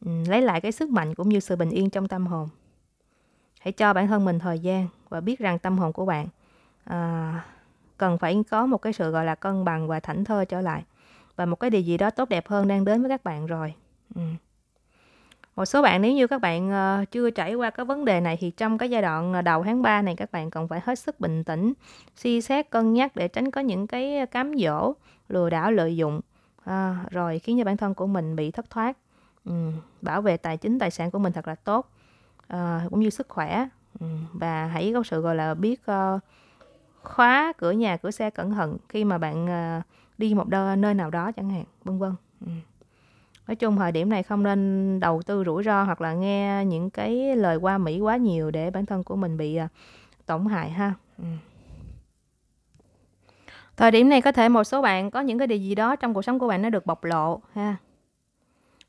lấy lại cái sức mạnh cũng như sự bình yên trong tâm hồn hãy cho bản thân mình thời gian và biết rằng tâm hồn của bạn à, cần phải có một cái sự gọi là cân bằng và thảnh thơi trở lại và một cái điều gì đó tốt đẹp hơn đang đến với các bạn rồi ừ. Một số bạn nếu như các bạn ờ, chưa trải qua cái vấn đề này thì trong cái giai đoạn ờ, đầu tháng 3 này các bạn cần phải hết sức bình tĩnh, suy xét cân nhắc để tránh có những cái cám dỗ, lừa đảo lợi dụng à, rồi khiến cho bản thân của mình bị thất thoát. Ừ, bảo vệ tài chính tài sản của mình thật là tốt à, cũng như sức khỏe và hãy có sự gọi là biết uh, khóa cửa nhà cửa xe cẩn thận khi mà bạn uh, đi một nơi nào đó chẳng hạn vân vân. Ừ nói chung thời điểm này không nên đầu tư rủi ro hoặc là nghe những cái lời qua mỹ quá nhiều để bản thân của mình bị à, tổn hại ha ừ. thời điểm này có thể một số bạn có những cái điều gì đó trong cuộc sống của bạn nó được bộc lộ ha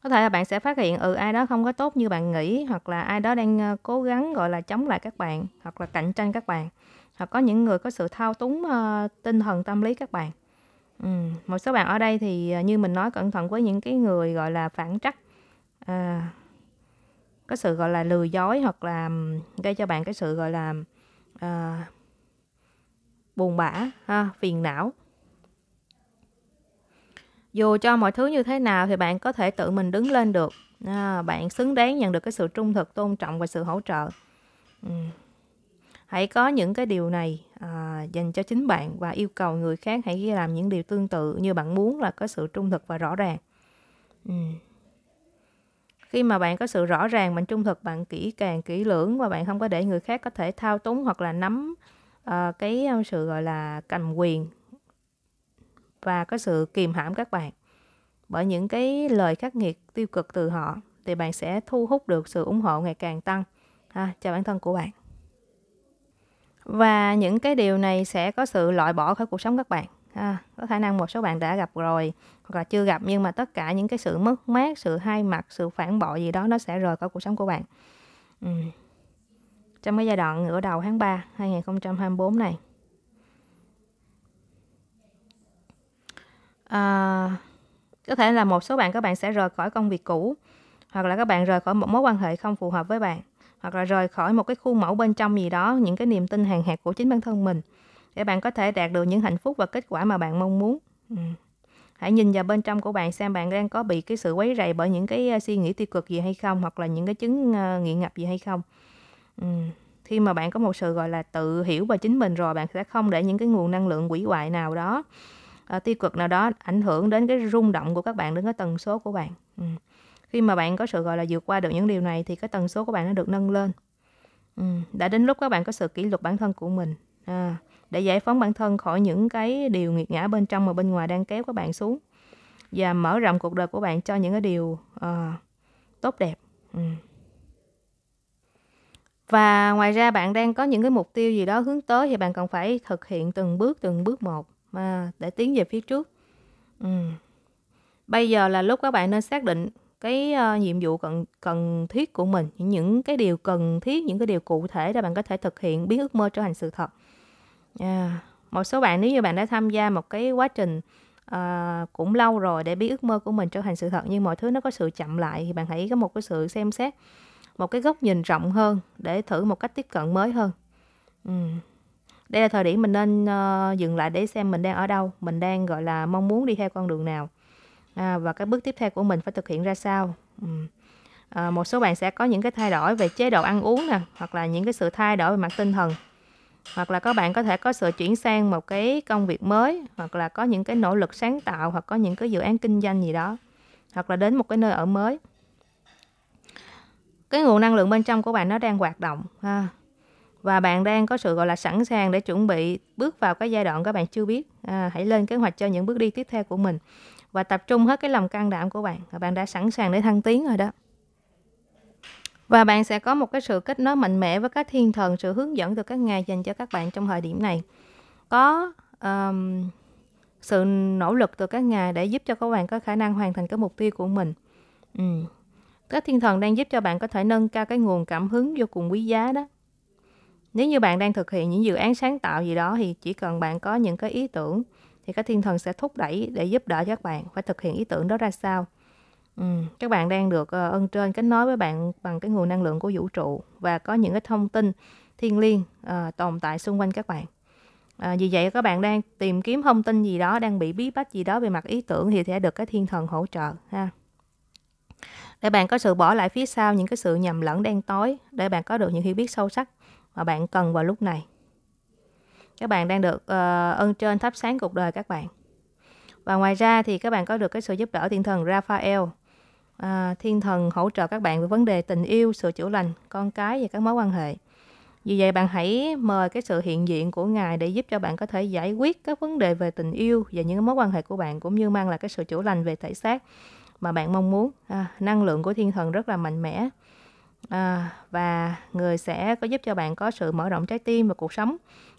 có thể là bạn sẽ phát hiện ừ ai đó không có tốt như bạn nghĩ hoặc là ai đó đang à, cố gắng gọi là chống lại các bạn hoặc là cạnh tranh các bạn hoặc có những người có sự thao túng uh, tinh thần tâm lý các bạn Ừm, một số bạn ở đây thì, à, như mình nói cẩn thận với những cái người, gọi là, phản trắc, à, có sự, gọi là, lừa dối hoặc là, gây cho bạn cái sự, gọi là, ờ buồn bã ha, phiền não. Dù cho mọi thứ như thế nào thì bạn có thể tự mình đứng lên được, à, bạn xứng đáng nhận được cái sự trung thực, tôn trọng và sự hỗ trợ. Ừm hãy có những cái điều này à, dành cho chính bạn và yêu cầu người khác hãy làm những điều tương tự như bạn muốn là có sự trung thực và rõ ràng ừ. khi mà bạn có sự rõ ràng bạn trung thực bạn kỹ càng kỹ lưỡng và bạn không có để người khác có thể thao túng hoặc là nắm à, cái ờ, sự gọi là cầm quyền và có sự kìm hãm các bạn bởi những cái lời khắc nghiệt tiêu cực từ họ thì bạn sẽ thu hút được sự ủng hộ ngày càng tăng ha, cho bản thân của bạn và những cái điều này sẽ có sự loại bỏ khỏi cuộc sống các bạn à, có khả năng một số bạn đã gặp rồi hoặc là chưa gặp nhưng mà tất cả những cái sự mất mát sự hai mặt sự phản bội gì đó nó sẽ rời khỏi cuộc sống của bạn ừ. trong cái giai đoạn nửa đầu tháng 3 2024 này à, có thể là một số bạn các bạn sẽ rời khỏi công việc cũ hoặc là các bạn rời khỏi một mối quan hệ không phù hợp với bạn hoặc là rời khỏi một cái khuôn mẫu bên trong gì đó những cái niềm tin hàng hạt của chính bản thân mình để bạn có thể đạt được những hạnh phúc và kết quả mà bạn mong muốn ừ. hãy nhìn vào bên trong của bạn xem bạn đang có bị cái sự quấy rầy bởi những cái à, suy nghĩ tiêu cực gì hay không hoặc là những cái chứng à, nghiện ngập gì hay không ừ. khi mà bạn có một sự gọi là tự hiểu về chính mình rồi bạn sẽ không để những cái nguồn năng lượng quỷ hoại nào đó à, tiêu cực nào đó ảnh hưởng đến cái rung động của các bạn đến cái tần số của bạn ừ khi mà bạn có sự gọi là vượt qua được những điều này thì cái tần số của bạn nó được nâng lên ừ, đã đến lúc các bạn có sự kỷ luật bản thân của mình à, để giải phóng bản thân khỏi những cái điều nghiệt ngã bên trong và bên ngoài đang kéo các bạn xuống và mở rộng cuộc đời của bạn cho những cái điều uh, tốt đẹp ừ. và ngoài ra bạn đang có những cái mục tiêu gì đó hướng tới thì bạn cần phải thực hiện từng bước từng bước một mà để tiến về phía trước ừ. bây giờ là lúc các bạn nên xác định cái uh, nhiệm vụ cần cần thiết của mình những những cái điều cần thiết những cái điều cụ thể để bạn có thể thực hiện biến ước mơ trở thành sự thật yeah. À, một số bạn nếu như bạn đã tham gia một cái quá trình uh, cũng lâu rồi để biến ước mơ của mình trở thành sự thật nhưng mọi thứ nó có sự chậm lại thì bạn hãy có một cái sự xem xét một cái góc nhìn rộng hơn để thử một cách tiếp cận mới hơn uhm. đây là thời điểm mình nên uh, dừng lại để xem mình đang ở đâu mình đang gọi là mong muốn đi theo con đường nào à, và các bước tiếp theo của mình phải thực hiện ra sao ừ. à, một số bạn sẽ có những cái thay đổi về chế độ ăn uống nè hoặc là những cái sự thay đổi về mặt tinh thần hoặc là các bạn có thể có sự chuyển sang một cái công việc mới hoặc là có những cái nỗ lực sáng tạo hoặc có những cái dự án kinh doanh gì đó hoặc là đến một cái nơi ở mới cái nguồn năng lượng bên trong của bạn nó đang hoạt động ha và bạn đang có sự gọi là sẵn sàng để chuẩn bị bước vào cái giai đoạn các bạn chưa biết à, hãy lên kế hoạch cho những bước đi tiếp theo của mình và tập trung hết cái lòng can đảm của bạn và bạn đã sẵn sàng để thăng tiến rồi đó và bạn sẽ có một cái sự kết nối mạnh mẽ với các thiên thần sự hướng dẫn từ các ngài dành cho các bạn trong thời điểm này có um, sự nỗ lực từ các ngài để giúp cho các bạn có khả năng hoàn thành cái mục tiêu của mình ừ. các thiên thần đang giúp cho bạn có thể nâng cao cái nguồn cảm hứng vô cùng quý giá đó nếu như bạn đang thực hiện những dự án sáng tạo gì đó thì chỉ cần bạn có những cái ý tưởng thì cái thiên thần sẽ thúc đẩy để giúp đỡ các bạn phải thực hiện ý tưởng đó ra sao ừ, các bạn đang được ờ, ân trên kết nối với bạn bằng cái nguồn năng lượng của vũ trụ và có những cái thông tin thiên liêng à, tồn tại xung quanh các bạn à, vì vậy các bạn đang tìm kiếm thông tin gì đó đang bị bí bách gì đó về mặt ý tưởng thì sẽ được cái thiên thần hỗ trợ ha để bạn có sự bỏ lại phía sau những cái sự nhầm lẫn đen tối để bạn có được những hiểu biết sâu sắc mà bạn cần vào lúc này các bạn đang được uh, ờ, ơn trên thắp sáng cuộc đời các bạn và ngoài ra thì các bạn có được cái sự giúp đỡ thiên thần Raphael à, thiên thần hỗ trợ các bạn về vấn đề tình yêu sự chữa lành con cái và các mối quan hệ vì vậy bạn hãy mời cái sự hiện diện của ngài để giúp cho bạn có thể giải quyết các vấn đề về tình yêu và những mối quan hệ của bạn cũng như mang lại cái sự chữa lành về thể xác mà bạn mong muốn à, năng lượng của thiên thần rất là mạnh mẽ à, và người sẽ có giúp cho bạn có sự mở rộng trái tim và cuộc sống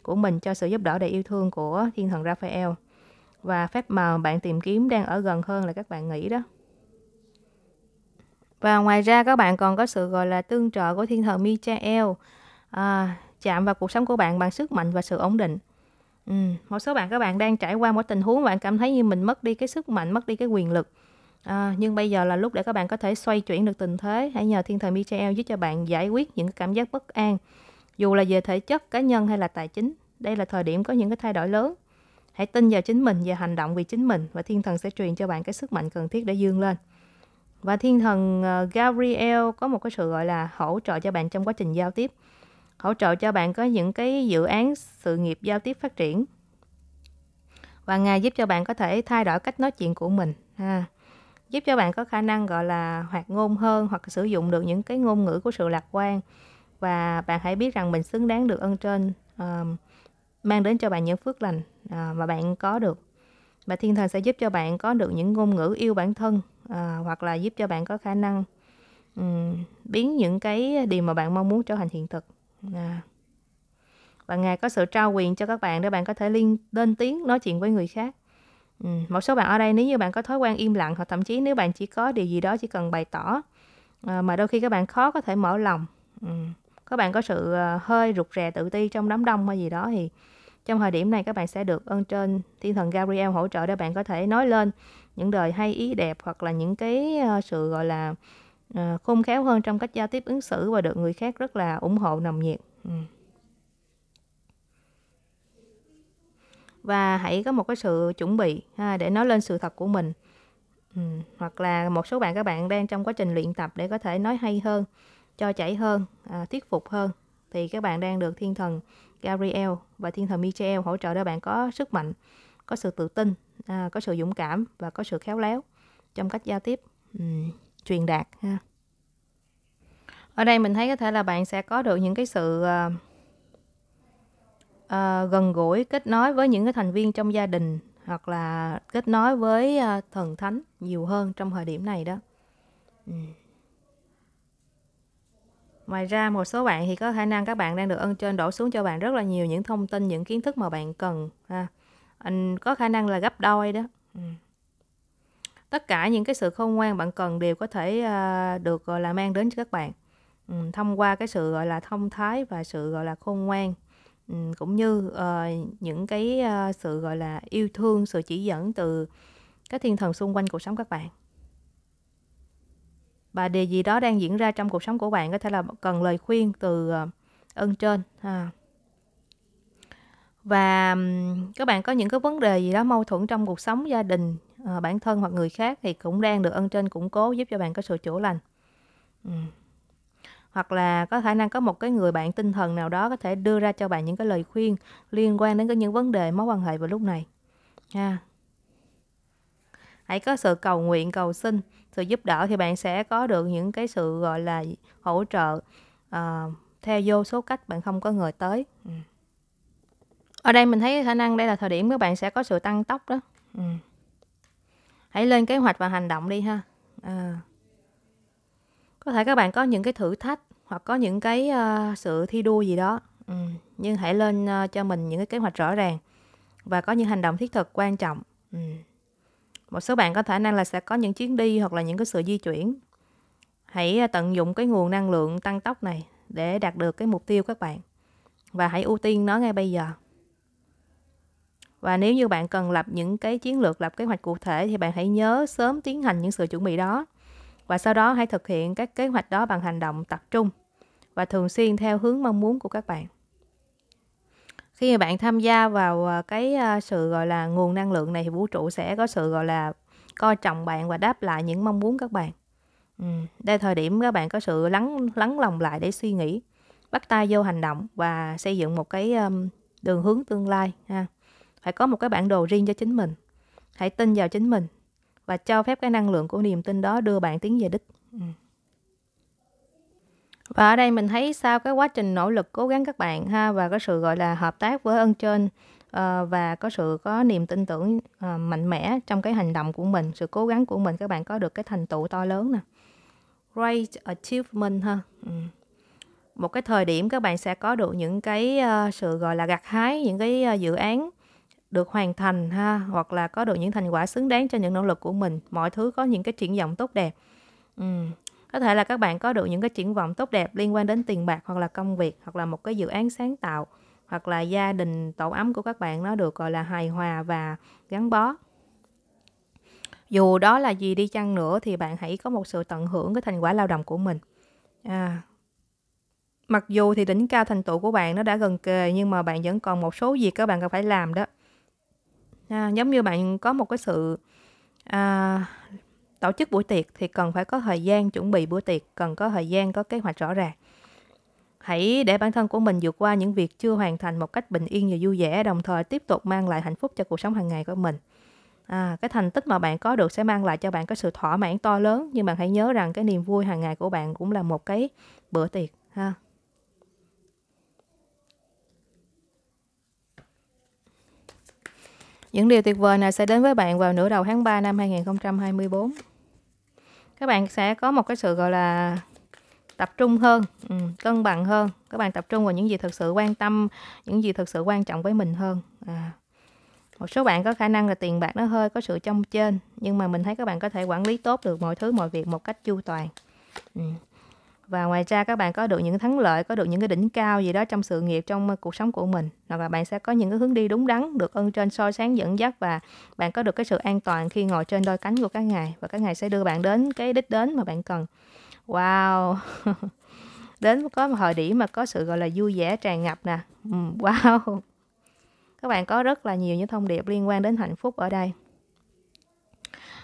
của mình cho sự giúp đỡ đầy yêu thương của thiên thần Raphael. Và phép màu bạn tìm kiếm đang ở gần hơn là các bạn nghĩ đó. Và ngoài ra các bạn còn có sự gọi là tương trợ của thiên thần Michael à, chạm vào cuộc sống của bạn bằng sức mạnh và sự ổn định. Ừ, một số bạn các bạn đang trải qua một tình huống bạn cảm thấy như mình mất đi cái sức mạnh, mất đi cái quyền lực. À, nhưng bây giờ là lúc để các bạn có thể xoay chuyển được tình thế. Hãy nhờ thiên thần Michael giúp cho bạn giải quyết những cảm giác bất an dù là về thể chất cá nhân hay là tài chính đây là thời điểm có những cái thay đổi lớn hãy tin vào chính mình và hành động vì chính mình và thiên thần sẽ truyền cho bạn cái sức mạnh cần thiết để dương lên và thiên thần ờ, Gabriel có một cái sự gọi là hỗ trợ cho bạn trong quá trình giao tiếp hỗ trợ cho bạn có những cái dự án sự nghiệp giao tiếp phát triển và ngài giúp cho bạn có thể thay đổi cách nói chuyện của mình ha giúp cho bạn có khả năng gọi là hoạt ngôn hơn hoặc sử dụng được những cái ngôn ngữ của sự lạc quan và bạn hãy biết rằng mình xứng đáng được ơn trên uh, mang đến cho bạn những phước lành uh, mà bạn có được và thiên thần sẽ giúp cho bạn có được những ngôn ngữ yêu bản thân uh, hoặc là giúp cho bạn có khả năng um, biến những cái điều mà bạn mong muốn trở thành hiện thực uh. và ngài có sự trao quyền cho các bạn để bạn có thể liên lên tiếng nói chuyện với người khác Ừ, một số bạn ở đây nếu như bạn có thói quen im lặng hoặc thậm chí nếu bạn chỉ có điều gì đó chỉ cần bày tỏ à, mà đôi khi các bạn khó có thể mở lòng ừ các bạn có sự ờ, hơi rụt rè tự ti trong đám đông hay gì đó thì trong thời điểm này các bạn sẽ được ơn trên thiên thần Gabriel hỗ trợ để bạn có thể nói lên những đời hay ý đẹp hoặc là những cái ờ, sự gọi là ờ, khôn khéo hơn trong cách giao tiếp ứng xử và được người khác rất là ủng hộ nồng nhiệt ừ. và hãy có một cái sự chuẩn bị ha, để nói lên sự thật của mình ừ, hoặc là một số bạn các bạn đang trong quá trình luyện tập để có thể nói hay hơn cho chảy hơn, à, thuyết phục hơn thì các bạn đang được thiên thần Gabriel và thiên thần Michael hỗ trợ để bạn có sức mạnh, có sự tự tin, à, có sự dũng cảm và có sự khéo léo trong cách giao tiếp, um, truyền đạt ha. Ở đây mình thấy có thể là bạn sẽ có được những cái sự uh, uh, gần gũi, kết nối với những cái thành viên trong gia đình hoặc là kết nối với uh, thần thánh nhiều hơn trong thời điểm này đó. Um. Ngoài ra một số bạn thì có khả năng các bạn đang được ơn trên đổ xuống cho bạn rất là nhiều những thông tin, những kiến thức mà bạn cần ha. Anh có khả năng là gấp đôi đó. Ừ. Tất cả những cái sự khôn ngoan bạn cần đều có thể uh, được gọi là mang đến cho các bạn. Ừ, thông qua cái sự gọi là thông thái và sự gọi là khôn ngoan ừ, cũng như uh, những cái uh, sự gọi là yêu thương, sự chỉ dẫn từ các thiên thần xung quanh cuộc sống các bạn và điều gì đó đang diễn ra trong cuộc sống của bạn có thể là cần lời khuyên từ ờ, ân trên à. và các bạn có những cái vấn đề gì đó mâu thuẫn trong cuộc sống gia đình ờ, bản thân hoặc người khác thì cũng đang được ân trên củng cố giúp cho bạn có sự chữa lành hoặc là có khả năng có một cái người bạn tinh thần nào đó có thể đưa ra cho bạn những cái lời khuyên liên quan đến cái những vấn đề mối quan hệ vào lúc này ha hãy có sự cầu nguyện cầu xin sự giúp đỡ thì bạn sẽ có được những cái sự gọi là hỗ trợ uh, theo vô số cách bạn không có ngờ tới ừ. ở đây mình thấy khả năng đây là thời điểm các bạn sẽ có sự tăng tốc đó ừ. hãy lên kế hoạch và hành động đi ha à. có thể các bạn có những cái thử thách hoặc có những cái uh, sự thi đua gì đó ừ. nhưng hãy lên uh, cho mình những cái kế hoạch rõ ràng và có những hành động thiết thực quan trọng ừ một số bạn có khả năng là sẽ có những chuyến đi hoặc là những cái sự di chuyển hãy à, tận dụng cái nguồn năng lượng tăng tốc này để đạt được cái mục tiêu các bạn và hãy ưu tiên nó ngay bây giờ và nếu như bạn cần lập những cái chiến lược lập kế hoạch cụ thể thì bạn hãy nhớ sớm tiến hành những sự chuẩn bị đó và sau đó hãy thực hiện các kế hoạch đó bằng hành động tập trung và thường xuyên theo hướng mong muốn của các bạn khi mà bạn tham gia vào ờ, cái ờ, sự gọi là nguồn năng lượng này thì vũ trụ sẽ có sự gọi là coi trọng bạn và đáp lại những mong muốn các bạn ừ. đây thời điểm các bạn có sự lắng lắng lòng lại để suy nghĩ bắt tay vô hành động và xây dựng một cái um, đường hướng tương lai ha phải có một cái bản đồ riêng cho chính mình hãy tin vào chính mình và cho phép cái năng lượng của niềm tin đó đưa bạn tiến về đích ừ và ở đây mình thấy sau cái quá trình nỗ lực cố gắng các bạn ha và có sự gọi là hợp tác với ơn trên ờ, và có sự có niềm tin tưởng ờ, mạnh mẽ trong cái hành động của mình sự cố gắng của mình các bạn có được cái thành tựu to lớn nè great achievement ha ừ. một cái thời điểm các bạn sẽ có được những cái ờ, sự gọi là gặt hái những cái dự án được hoàn thành ha hoặc là có được những thành quả xứng đáng cho những nỗ lực của mình mọi thứ có những cái triển vọng tốt đẹp ừ có thể là các bạn có được những cái triển vọng tốt đẹp liên quan đến tiền bạc hoặc là công việc hoặc là một cái dự án sáng tạo hoặc là gia đình tổ ấm của các bạn nó được gọi là hài hòa và gắn bó dù đó là gì đi chăng nữa thì bạn hãy có một sự tận hưởng cái thành quả lao động của mình à, mặc dù thì đỉnh cao thành tựu của bạn nó đã gần kề nhưng mà bạn vẫn còn một số việc các bạn cần phải làm đó à, giống như bạn có một cái sự à, tổ chức buổi tiệc thì cần phải có thời gian chuẩn bị bữa tiệc, cần có thời gian có kế hoạch rõ ràng. Hãy để bản thân của mình vượt qua những việc chưa hoàn thành một cách bình yên và vui vẻ, đồng thời tiếp tục mang lại hạnh phúc cho cuộc sống hàng ngày của mình. À, cái thành tích mà bạn có được sẽ mang lại cho bạn cái sự thỏa mãn to lớn nhưng bạn hãy nhớ rằng cái niềm vui hàng ngày của bạn cũng là một cái bữa tiệc ha. Những điều tuyệt vời này sẽ đến với bạn vào nửa đầu tháng 3 năm 2024 các bạn sẽ có một cái sự gọi là tập trung hơn ừ, cân bằng hơn các bạn tập trung vào những gì thực sự quan tâm những gì thực sự quan trọng với mình hơn à. một số bạn có khả năng là tiền bạc nó hơi có sự trong trên nhưng mà mình thấy các bạn có thể quản lý tốt được mọi thứ mọi việc một cách chu toàn ừ và ngoài ra các bạn có được những thắng lợi có được những cái đỉnh cao gì đó trong sự nghiệp trong ờ, cuộc sống của mình hoặc là bạn sẽ có những cái hướng đi đúng đắn được ơn trên soi sáng dẫn dắt và bạn có được cái sự an toàn khi ngồi trên đôi cánh của các ngài và các ngài sẽ đưa bạn đến cái đích đến mà bạn cần wow đến có một thời điểm mà có sự gọi là vui vẻ tràn ngập nè wow các bạn có rất là nhiều những thông điệp liên quan đến hạnh phúc ở đây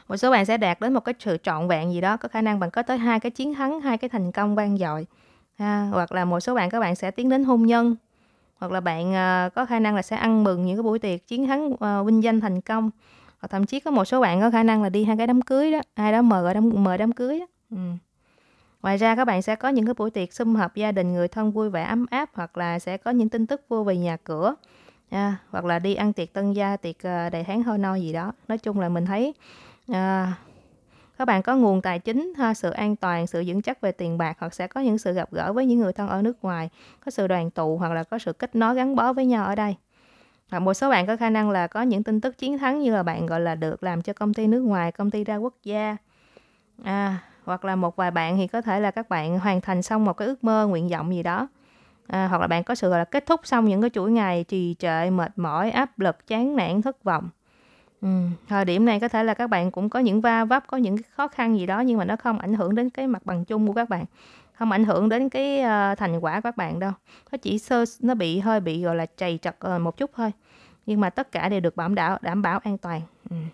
một số bạn sẽ đạt đến một cái sự trọn vẹn gì đó có khả năng bạn có tới hai cái chiến thắng hai cái thành công vang dội ha. hoặc là một số bạn các bạn sẽ tiến đến hôn nhân hoặc là bạn uh, có khả năng là sẽ ăn mừng những cái buổi tiệc chiến thắng uh, vinh danh thành công hoặc thậm chí có một số bạn có khả năng là đi hai cái đám cưới đó ai đó mời đám mời đám cưới đó. Ừ. Ngoài ra các bạn sẽ có những cái buổi tiệc sum họp gia đình người thân vui vẻ ấm áp hoặc là sẽ có những tin tức vui về nhà cửa à, hoặc là đi ăn tiệc tân gia tiệc ờ, đầy tháng hôi no gì đó nói chung là mình thấy à, các bạn có nguồn tài chính ha, sự an toàn sự vững chắc về tiền bạc hoặc sẽ có những sự gặp gỡ với những người thân ở nước ngoài có sự đoàn tụ hoặc là có sự kết nối gắn bó với nhau ở đây hoặc à, một số bạn có khả năng là có những tin tức chiến thắng như là bạn gọi là được làm cho công ty nước ngoài công ty đa quốc gia à, hoặc là một vài bạn thì có thể là các bạn hoàn thành xong một cái ước mơ nguyện vọng gì đó à, hoặc là bạn có sự gọi là kết thúc xong những cái chuỗi ngày trì trệ mệt mỏi áp lực chán nản thất vọng Ừ. thời điểm này có thể là các bạn cũng có những va vấp, có những khó khăn gì đó nhưng mà nó không ảnh hưởng đến cái mặt bằng chung của các bạn, không ảnh hưởng đến cái, ơ, ờ, thành quả của các bạn đâu. Nó chỉ sơ nó bị hơi bị, gọi là, trầy chật ờ, một chút thôi, nhưng mà tất cả đều được bảm đảo đảm bảo an toàn. Ừm.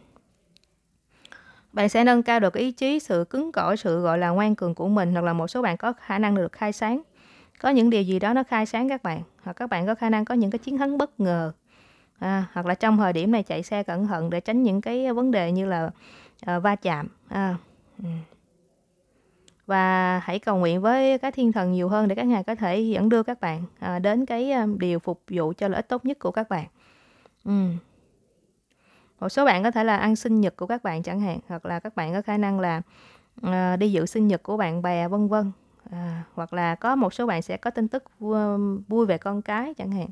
Bạn sẽ nâng cao được cái ý chí, sự cứng cỏi, sự, gọi là, ngoan cường của mình, hoặc là một số bạn có khả năng được khai sáng. Có những điều gì đó nó khai sáng các bạn, hoặc các bạn có khả năng có những cái chiến thắng bất ngờ à, hoặc là trong thời điểm này chạy xe cẩn thận để tránh những cái vấn đề như là à, va chạm à. Ừ. và hãy cầu nguyện với các thiên thần nhiều hơn để các ngài có thể dẫn đưa các bạn à, đến cái à, điều phục vụ cho lợi ích tốt nhất của các bạn ừ. một số bạn có thể là ăn sinh nhật của các bạn chẳng hạn hoặc là các bạn có khả năng là à, đi dự sinh nhật của bạn bè vân vân à, hoặc là có một số bạn sẽ có tin tức vui về con cái chẳng hạn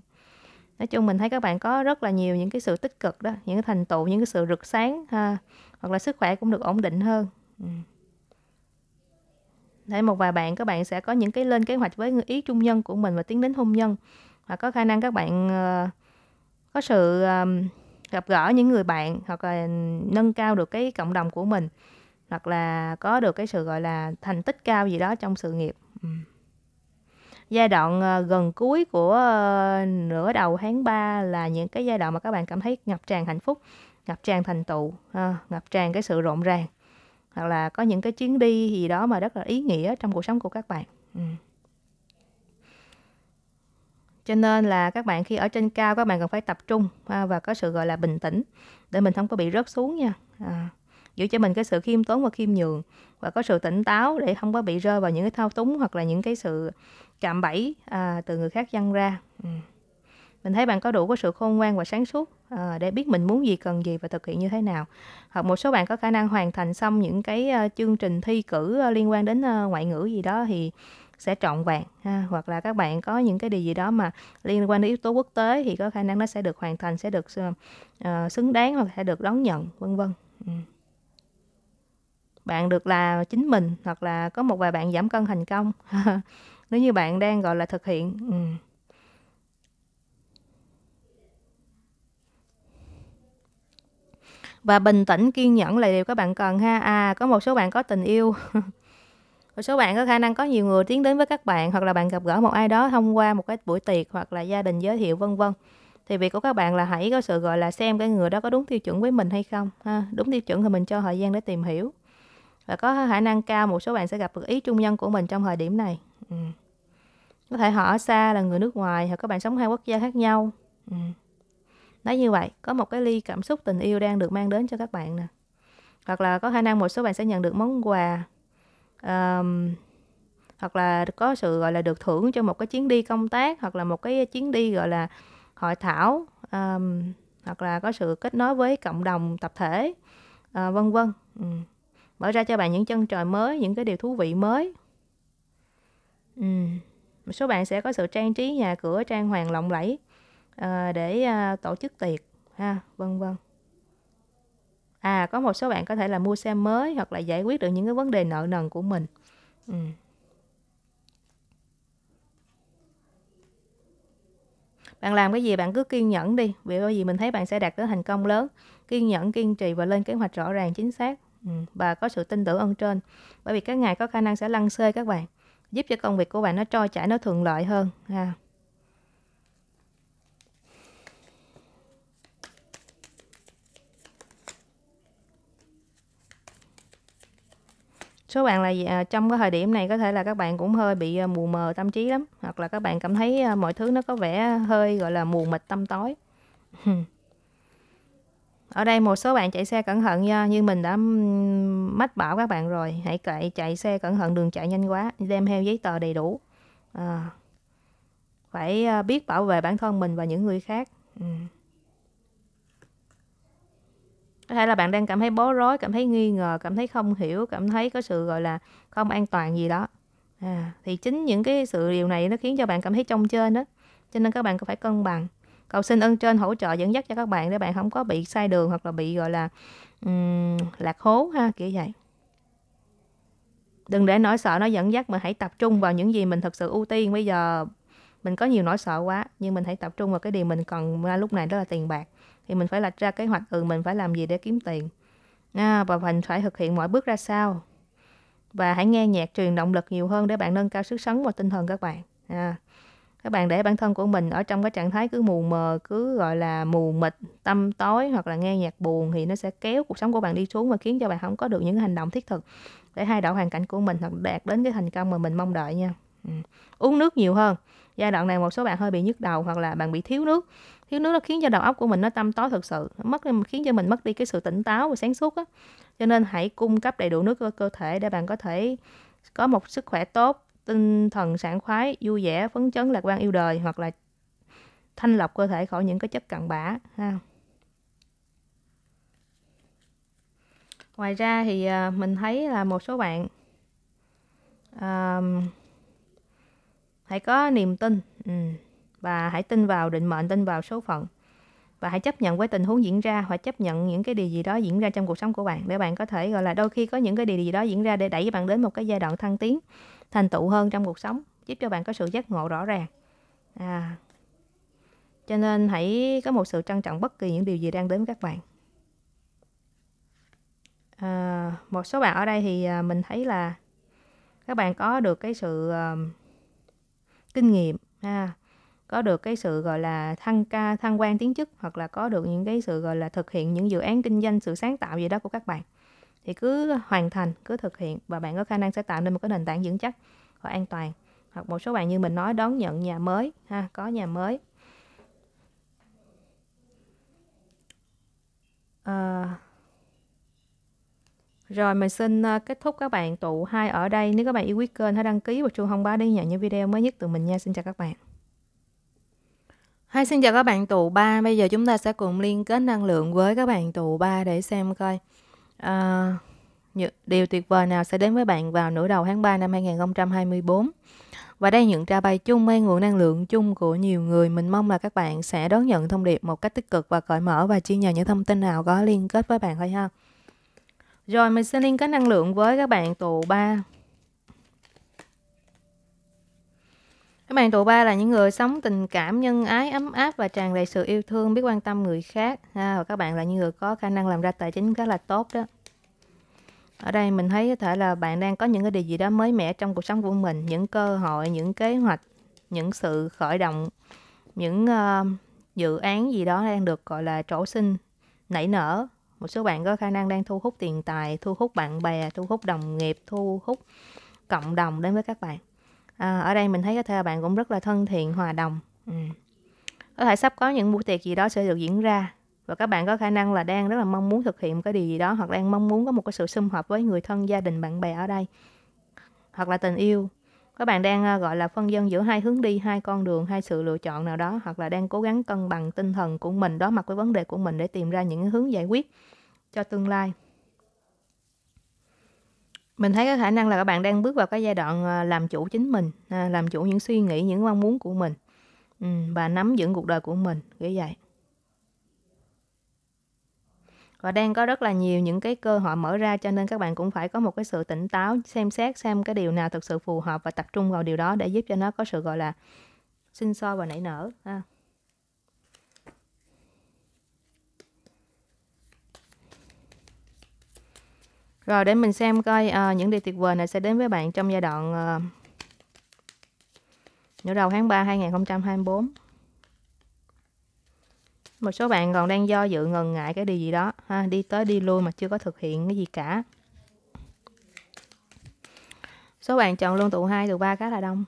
nói chung mình thấy các bạn có rất là nhiều những cái sự tích cực đó những cái thành tựu những cái sự rực sáng ha hoặc là sức khỏe cũng được ổn định hơn Thấy ừ. một vài bạn các bạn sẽ có những cái lên kế hoạch với người ý chung nhân của mình và tiến đến hôn nhân hoặc có khả năng các bạn ờ, có sự ờ, gặp gỡ những người bạn hoặc là nâng cao được cái cộng đồng của mình hoặc là có được cái sự gọi là thành tích cao gì đó trong sự nghiệp ừ giai đoạn ờ, gần cuối của ờ, nửa đầu tháng 3 là những cái giai đoạn mà các bạn cảm thấy ngập tràn hạnh phúc ngập tràn thành tựu ờ, ngập tràn cái sự rộn ràng hoặc là có những cái chuyến đi gì đó mà rất là ý nghĩa trong cuộc sống của các bạn ừ. cho nên là các bạn khi ở trên cao các bạn cần phải tập trung và có sự gọi là bình tĩnh để mình không có bị rớt xuống nha à, giữ cho mình cái sự khiêm tốn và khiêm nhường và có sự tỉnh táo để không có bị rơi vào những cái thao túng hoặc là những cái sự cạm bẫy à, từ người khác dăng ra ừ. mình thấy bạn có đủ có sự khôn ngoan và sáng suốt à, để biết mình muốn gì cần gì và thực hiện như thế nào hoặc một số bạn có khả năng hoàn thành xong những cái uh, chương trình thi cử uh, liên quan đến uh, ngoại ngữ gì đó thì sẽ trọn vẹn ha. hoặc là các bạn có những cái điều gì đó mà liên quan đến yếu tố quốc tế thì có khả năng nó sẽ được hoàn thành sẽ được uh, xứng đáng hoặc sẽ được đón nhận vân vân ừ. bạn được là chính mình hoặc là có một vài bạn giảm cân thành công nếu như bạn đang gọi là thực hiện ừ. và bình tĩnh kiên nhẫn là điều các bạn cần ha à có một số bạn có tình yêu một số bạn có khả năng có nhiều người tiến đến với các bạn hoặc là bạn gặp gỡ một ai đó thông qua một cái buổi tiệc hoặc là gia đình giới thiệu vân vân thì việc của các bạn là hãy có sự gọi là xem cái người đó có đúng tiêu chuẩn với mình hay không ha đúng tiêu chuẩn thì mình cho thời gian để tìm hiểu và có khả năng cao một số bạn sẽ gặp được ý trung nhân của mình trong thời điểm này Ừ. Có thể họ ở xa là người nước ngoài hoặc các bạn sống hai quốc gia khác nhau. Ừ. Nói như vậy, có một cái ly cảm xúc tình yêu đang được mang đến cho các bạn nè. Hoặc là có khả năng một số bạn sẽ nhận được món quà um, hoặc là có sự gọi là được thưởng cho một cái chuyến đi công tác hoặc là một cái chuyến đi gọi là hội thảo um, hoặc là có sự kết nối với cộng đồng tập thể uh, vân vân. Ừ. Mở ra cho bạn những chân trời mới, những cái điều thú vị mới. Ừ. Một số bạn sẽ có sự trang trí nhà cửa trang hoàng lộng lẫy à, để à, tổ chức tiệc ha, vân vân. À có một số bạn có thể là mua xe mới hoặc là giải quyết được những cái vấn đề nợ nần của mình. Ừ. Bạn làm cái gì bạn cứ kiên nhẫn đi, vì bao gì mình thấy bạn sẽ đạt tới thành công lớn. Kiên nhẫn, kiên trì và lên kế hoạch rõ ràng chính xác ừ. và có sự tin tưởng ơn trên. Bởi vì các ngày có khả năng sẽ lăn xê các bạn giúp cho công việc của bạn nó trôi chảy nó thuận lợi hơn ha số bạn là à, trong cái thời điểm này có thể là các bạn cũng hơi bị à, mù mờ tâm trí lắm hoặc là các bạn cảm thấy à, mọi thứ nó có vẻ hơi gọi là mù mịt tâm tối ở đây một số bạn chạy xe cẩn thận nha như mình đã mách bảo các bạn rồi hãy chạy chạy xe cẩn thận đường chạy nhanh quá đem theo giấy tờ đầy đủ à, phải à, biết bảo vệ bản thân mình và những người khác ừ. có thể là bạn đang cảm thấy bối rối cảm thấy nghi ngờ cảm thấy không hiểu cảm thấy có sự gọi là không an toàn gì đó à, thì chính những cái sự điều này nó khiến cho bạn cảm thấy trông trên đó cho nên các bạn phải cân bằng cầu xin ơn trên hỗ trợ dẫn dắt cho các bạn để bạn không có bị sai đường hoặc là bị gọi là um, lạc hố ha kiểu vậy đừng để nỗi sợ nó dẫn dắt mà hãy tập trung vào những gì mình thật sự ưu tiên bây giờ mình có nhiều nỗi sợ quá nhưng mình hãy tập trung vào cái điều mình cần lúc này đó là tiền bạc thì mình phải lập ra kế hoạch ừ mình phải làm gì để kiếm tiền à, và mình phải thực hiện mọi bước ra sao và hãy nghe nhạc truyền động lực nhiều hơn để bạn nâng cao sức sống và tinh thần các bạn à, các bạn để bản thân của mình ở trong cái trạng thái cứ mù mờ cứ gọi là mù mịt tâm tối hoặc là nghe nhạc buồn thì nó sẽ kéo cuộc sống của bạn đi xuống và khiến cho bạn không có được những hành động thiết thực để thay đổi hoàn cảnh của mình hoặc đạt đến cái thành công mà mình mong đợi nha ừ. uống nước nhiều hơn giai đoạn này một số bạn hơi bị nhức đầu hoặc là bạn bị thiếu nước thiếu nước nó khiến cho đầu óc của mình nó tâm tối thực sự nó mất khiến cho mình mất đi cái sự tỉnh táo và sáng suốt á cho nên hãy cung cấp đầy đủ nước cho cơ thể để bạn có thể có một sức khỏe tốt tinh thần sảng khoái, vui vẻ, phấn chấn, lạc quan yêu đời hoặc là thanh lọc cơ thể khỏi những cái chất cặn bã ha. Ngoài ra thì à, mình thấy là một số bạn um, hãy có niềm tin và hãy tin vào định mệnh, tin vào số phận và hãy chấp nhận với tình huống diễn ra hoặc chấp nhận những cái điều gì đó diễn ra trong cuộc sống của bạn để bạn có thể gọi là đôi khi có những cái điều gì đó diễn ra để đẩy bạn đến một cái giai đoạn thăng tiến thành tựu hơn trong cuộc sống giúp cho bạn có sự giác ngộ rõ ràng à cho nên hãy có một sự trân trọng bất kỳ những điều gì đang đến với các bạn à, một số bạn ở đây thì à, mình thấy là các bạn có được cái sự uh, kinh nghiệm ha có được cái sự gọi là thăng ca thăng quan tiến chức hoặc là có được những cái sự gọi là thực hiện những dự án kinh doanh sự sáng tạo gì đó của các bạn thì cứ hoàn thành cứ thực hiện và bạn có khả năng sẽ tạo nên một cái nền tảng vững chắc và an toàn hoặc một số bạn như mình nói đón nhận nhà mới ha có nhà mới à, rồi mình xin ờ, kết thúc các bạn tụ hai ở đây nếu các bạn yêu quý kênh hãy đăng ký và chuông thông báo để nhận những video mới nhất từ mình nha xin chào các bạn Hi, xin chào các bạn tù ba. Bây giờ chúng ta sẽ cùng liên kết năng lượng với các bạn tù ba để xem coi à, uh, điều tuyệt vời nào sẽ đến với bạn vào nửa đầu tháng 3 năm 2024. Và đây những trà bài chung hay nguồn năng lượng chung của nhiều người. Mình mong là các bạn sẽ đón nhận thông điệp một cách tích cực và cởi mở và chia nhỏ những thông tin nào có liên kết với bạn thôi ha. Rồi mình sẽ liên kết năng lượng với các bạn tù ba. Các bạn tụ ba là những người sống tình cảm nhân ái, ấm áp và tràn đầy sự yêu thương, biết quan tâm người khác. À, và các bạn là những người có khả năng làm ra tài chính rất là tốt đó. Ở đây mình thấy có thể là bạn đang có những cái điều gì đó mới mẻ trong cuộc sống của mình, những cơ hội, những kế hoạch, những sự khởi động, những uh, dự án gì đó đang được gọi là trổ sinh, nảy nở. Một số bạn có khả năng đang thu hút tiền tài, thu hút bạn bè, thu hút đồng nghiệp, thu hút cộng đồng đến với các bạn à, ở đây mình thấy có thể là bạn cũng rất là thân thiện hòa đồng ừ. có thể sắp có những buổi tiệc gì đó sẽ được diễn ra và các bạn có khả năng là đang rất là mong muốn thực hiện một cái điều gì đó hoặc đang mong muốn có một cái sự xung hợp với người thân gia đình bạn bè ở đây hoặc là tình yêu các bạn đang ờ, gọi là phân dân giữa hai hướng đi hai con đường hai sự lựa chọn nào đó hoặc là đang cố gắng cân bằng tinh thần của mình đối mặt với vấn đề của mình để tìm ra những hướng giải quyết cho tương lai mình thấy có khả năng là các bạn đang bước vào cái giai đoạn ờ, làm chủ chính mình à, làm chủ những suy nghĩ những mong muốn của mình ừ, và nắm giữ cuộc đời của mình như vậy và đang có rất là nhiều những cái cơ hội mở ra cho nên các bạn cũng phải có một cái sự tỉnh táo xem xét xem cái điều nào thật sự phù hợp và tập trung vào điều đó để giúp cho nó có sự gọi là sinh sôi và nảy nở ha. Rồi để mình xem coi uh, những điều tuyệt vời này sẽ đến với bạn trong giai đoạn uh, nửa đầu tháng 3 2024. Một số bạn còn đang do dự ngần ngại cái điều gì đó, ha, đi tới đi lui mà chưa có thực hiện cái gì cả. Số bạn chọn luôn tụ 2, tụ 3 khá là đông.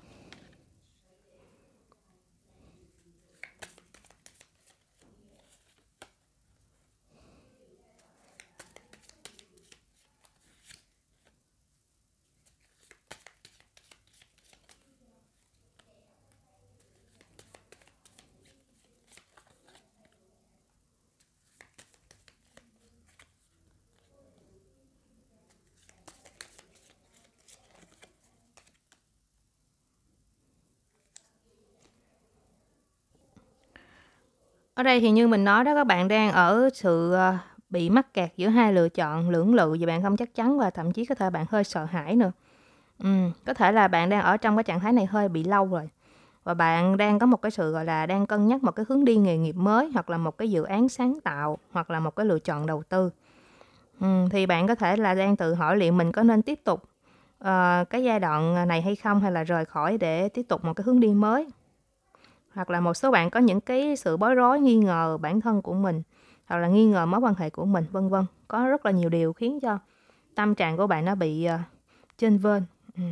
Ở đây thì như mình nói đó các bạn đang ở sự ờ, bị mắc kẹt giữa hai lựa chọn lưỡng lự và bạn không chắc chắn và thậm chí có thể bạn hơi sợ hãi nữa. Ừm, có thể là bạn đang ở trong cái trạng thái này hơi bị lâu rồi và bạn đang có một cái sự gọi là đang cân nhắc một cái hướng đi nghề nghiệp mới hoặc là một cái dự án sáng tạo hoặc là một cái lựa chọn đầu tư. Ừm, thì bạn có thể là đang tự hỏi liệu mình có nên tiếp tục ờ, cái giai đoạn này hay không hay là rời khỏi để tiếp tục một cái hướng đi mới hoặc là một số bạn có những cái sự bối rối nghi ngờ bản thân của mình hoặc là nghi ngờ mối quan hệ của mình vân vân có rất là nhiều điều khiến cho tâm trạng của bạn nó bị uh, ờ, trên vên ừ.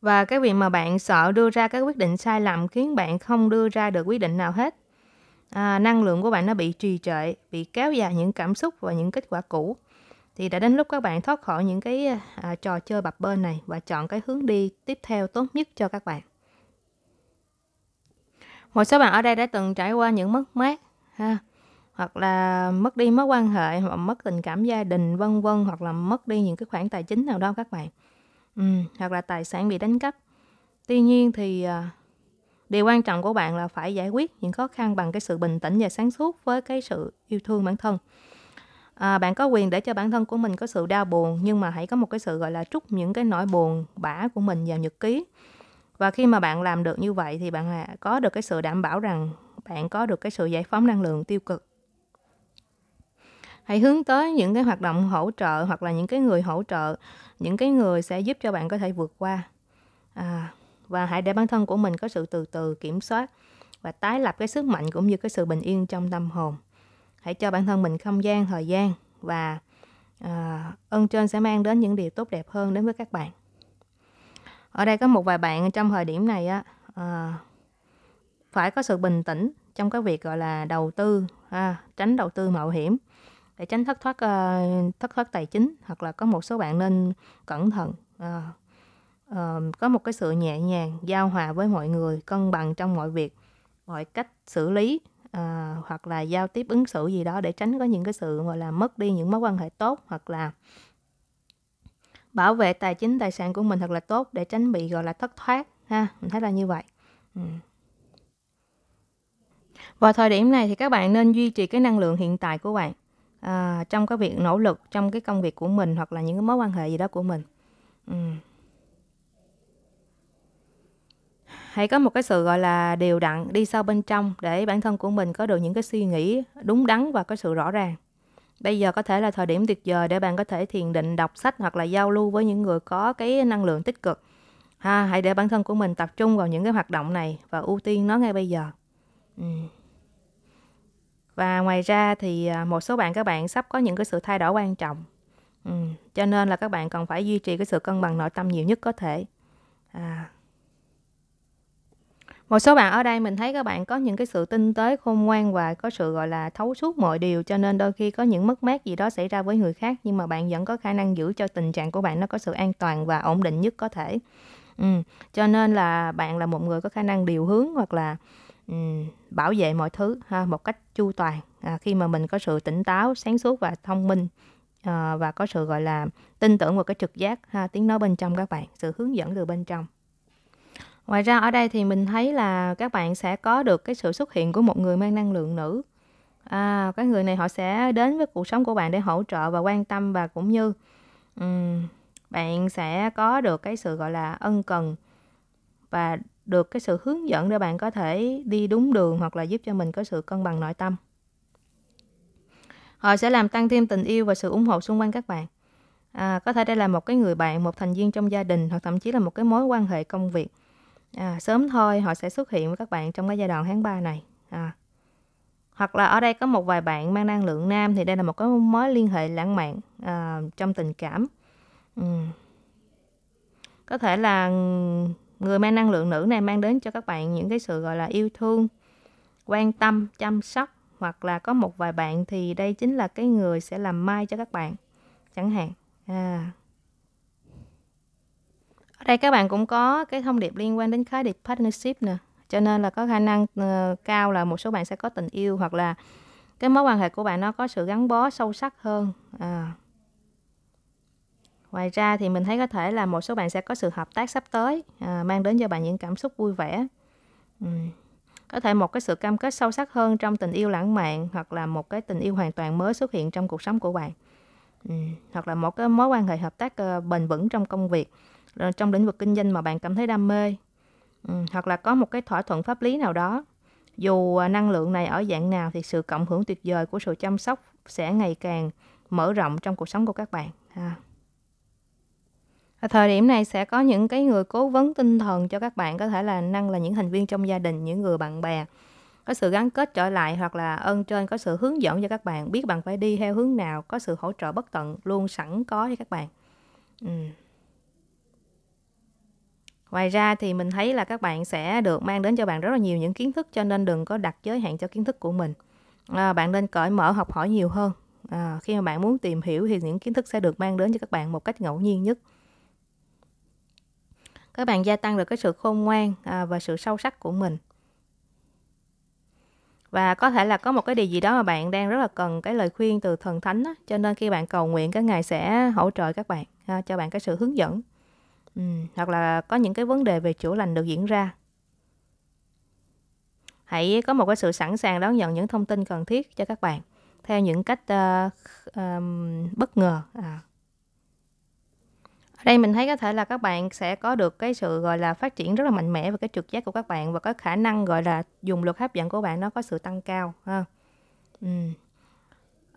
và cái việc mà bạn sợ đưa ra các quyết định sai lầm khiến bạn không đưa ra được quyết định nào hết à, năng lượng của bạn nó bị trì trệ bị kéo dài những cảm xúc và những kết quả cũ thì đã đến lúc các bạn thoát khỏi những cái à, trò chơi bập bênh này và chọn cái hướng đi tiếp theo tốt nhất cho các bạn một số bạn ở đây đã từng trải qua những mất mát ha hoặc là mất đi mối quan hệ hoặc mất tình cảm gia đình vân vân hoặc là mất đi những cái khoản tài chính nào đó các bạn ừ, hoặc là tài sản bị đánh cắp tuy nhiên thì à, điều quan trọng của bạn là phải giải quyết những khó khăn bằng cái sự bình tĩnh và sáng suốt với cái sự yêu thương bản thân à, bạn có quyền để cho bản thân của mình có sự đau buồn nhưng mà hãy có một cái sự gọi là trút những cái nỗi buồn bã của mình vào nhật ký và khi mà bạn làm được như vậy thì bạn à, có được cái sự đảm bảo rằng bạn có được cái sự giải phóng năng lượng tiêu cực hãy hướng tới những cái hoạt động hỗ trợ hoặc là những cái người hỗ trợ những cái người sẽ giúp cho bạn có thể vượt qua à, và hãy để bản thân của mình có sự từ từ kiểm soát và tái lập cái sức mạnh cũng như cái sự bình yên trong tâm hồn hãy cho bản thân mình không gian thời gian và à, ơn trên sẽ mang đến những điều tốt đẹp hơn đến với các bạn ở đây có một vài bạn trong thời điểm này á à, phải có sự bình tĩnh trong cái việc gọi là đầu tư à, tránh đầu tư mạo hiểm để tránh thất thoát uh, thất thoát tài chính hoặc là có một số bạn nên cẩn thận à, à, có một cái sự nhẹ nhàng giao hòa với mọi người cân bằng trong mọi việc mọi cách xử lý à, hoặc là giao tiếp ứng xử gì đó để tránh có những cái sự gọi là mất đi những mối quan hệ tốt hoặc là bảo vệ tài chính tài sản của mình thật là tốt để tránh bị gọi là thất thoát ha mình thấy là như vậy ừ. vào thời điểm này thì các bạn nên duy trì cái năng lượng hiện tại của bạn à, trong cái việc nỗ lực trong cái công việc của mình hoặc là những cái mối quan hệ gì đó của mình ừ. hãy có một cái sự gọi là điều đặn đi sâu bên trong để bản thân của mình có được những cái suy nghĩ đúng đắn và có sự rõ ràng Bây giờ có thể là thời điểm tuyệt vời để bạn có thể thiền định, đọc sách hoặc là giao lưu với những người có cái năng lượng tích cực. Ha, hãy để bản thân của mình tập trung vào những cái hoạt động này và ưu tiên nó ngay bây giờ. Ừ. Và ngoài ra thì à, một số bạn các bạn sắp có những cái sự thay đổi quan trọng. Ừ. Cho nên là các bạn cần phải duy trì cái sự cân bằng nội tâm nhiều nhất có thể. À, một số bạn ở đây mình thấy các bạn có những cái sự tinh tế khôn ngoan và có sự gọi là thấu suốt mọi điều cho nên đôi khi có những mất mát gì đó xảy ra với người khác nhưng mà bạn vẫn có khả năng giữ cho tình trạng của bạn nó có sự an toàn và ổn định nhất có thể ừ. cho nên là bạn là một người có khả năng điều hướng hoặc là um, bảo vệ mọi thứ ha, một cách chu toàn à, khi mà mình có sự tỉnh táo sáng suốt và thông minh à, và có sự gọi là tin tưởng vào cái trực giác ha, tiếng nói bên trong các bạn sự hướng dẫn từ bên trong Ngoài ra ở đây thì mình thấy là các bạn sẽ có được cái sự xuất hiện của một người mang năng lượng nữ. À, cái người này họ sẽ đến với cuộc sống của bạn để hỗ trợ và quan tâm và cũng như um, bạn sẽ có được cái sự gọi là ân cần và được cái sự hướng dẫn để bạn có thể đi đúng đường hoặc là giúp cho mình có sự cân bằng nội tâm. Họ sẽ làm tăng thêm tình yêu và sự ủng hộ xung quanh các bạn. À, có thể đây là một cái người bạn, một thành viên trong gia đình hoặc thậm chí là một cái mối quan hệ công việc à, sớm thôi họ sẽ xuất hiện với các bạn trong cái giai đoạn tháng 3 này à. hoặc là ở đây có một vài bạn mang năng lượng nam thì đây là một cái mối liên hệ lãng mạn à, trong tình cảm ừ. có thể là người mang năng lượng nữ này mang đến cho các bạn những cái sự gọi là yêu thương quan tâm chăm sóc hoặc là có một vài bạn thì đây chính là cái người sẽ làm mai cho các bạn chẳng hạn à ở đây các bạn cũng có cái thông điệp liên quan đến khái niệm partnership nè cho nên là có khả năng ờ, cao là một số bạn sẽ có tình yêu hoặc là cái mối quan hệ của bạn nó có sự gắn bó sâu sắc hơn à. ngoài ra thì mình thấy có thể là một số bạn sẽ có sự hợp tác sắp tới à, mang đến cho bạn những cảm xúc vui vẻ ừ. có thể một cái sự cam kết sâu sắc hơn trong tình yêu lãng mạn hoặc là một cái tình yêu hoàn toàn mới xuất hiện trong cuộc sống của bạn ừ. hoặc là một cái mối quan hệ hợp tác uh, bền vững trong công việc trong lĩnh vực kinh doanh mà bạn cảm thấy đam mê ừ, hoặc là có một cái thỏa thuận pháp lý nào đó dù à, năng lượng này ở dạng nào thì sự cộng hưởng tuyệt vời của sự chăm sóc sẽ ngày càng mở rộng trong cuộc sống của các bạn à. ở thời điểm này sẽ có những cái người cố vấn tinh thần cho các bạn có thể là năng là những thành viên trong gia đình những người bạn bè có sự gắn kết trở lại hoặc là ơn trên có sự hướng dẫn cho các bạn biết bạn phải đi theo hướng nào có sự hỗ trợ bất tận luôn sẵn có cho các bạn ừ ngoài ra thì mình thấy là các bạn sẽ được mang đến cho bạn rất là nhiều những kiến thức cho nên đừng có đặt giới hạn cho kiến thức của mình à, bạn nên cởi mở học hỏi nhiều hơn à, khi mà bạn muốn tìm hiểu thì những kiến thức sẽ được mang đến cho các bạn một cách ngẫu nhiên nhất các bạn gia tăng được cái sự khôn ngoan à, và sự sâu sắc của mình và có thể là có một cái điều gì đó mà bạn đang rất là cần cái lời khuyên từ thần thánh đó. cho nên khi bạn cầu nguyện các ngài sẽ hỗ trợ các bạn à, cho bạn cái sự hướng dẫn Ừ, hoặc là có những cái vấn đề về chữa lành được diễn ra hãy có một cái sự sẵn sàng đón nhận những thông tin cần thiết cho các bạn theo những cách uh, um, bất ngờ à. ở đây mình thấy có thể là các bạn sẽ có được cái sự gọi là phát triển rất là mạnh mẽ về cái trực giác của các bạn và có khả năng gọi là dùng luật hấp dẫn của bạn nó có sự tăng cao ha ừ.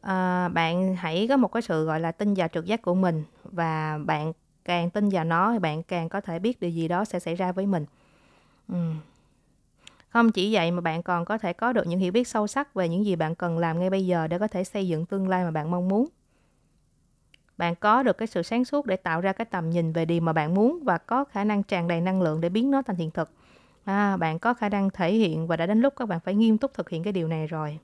à, bạn hãy có một cái sự gọi là tin vào trực giác của mình và bạn càng tin vào nó thì bạn càng có thể biết điều gì đó sẽ xảy ra với mình không chỉ vậy mà bạn còn có thể có được những hiểu biết sâu sắc về những gì bạn cần làm ngay bây giờ để có thể xây dựng tương lai mà bạn mong muốn bạn có được cái sự sáng suốt để tạo ra cái tầm nhìn về điều mà bạn muốn và có khả năng tràn đầy năng lượng để biến nó thành hiện thực à, bạn có khả năng thể hiện và đã đến lúc các bạn phải nghiêm túc thực hiện cái điều này rồi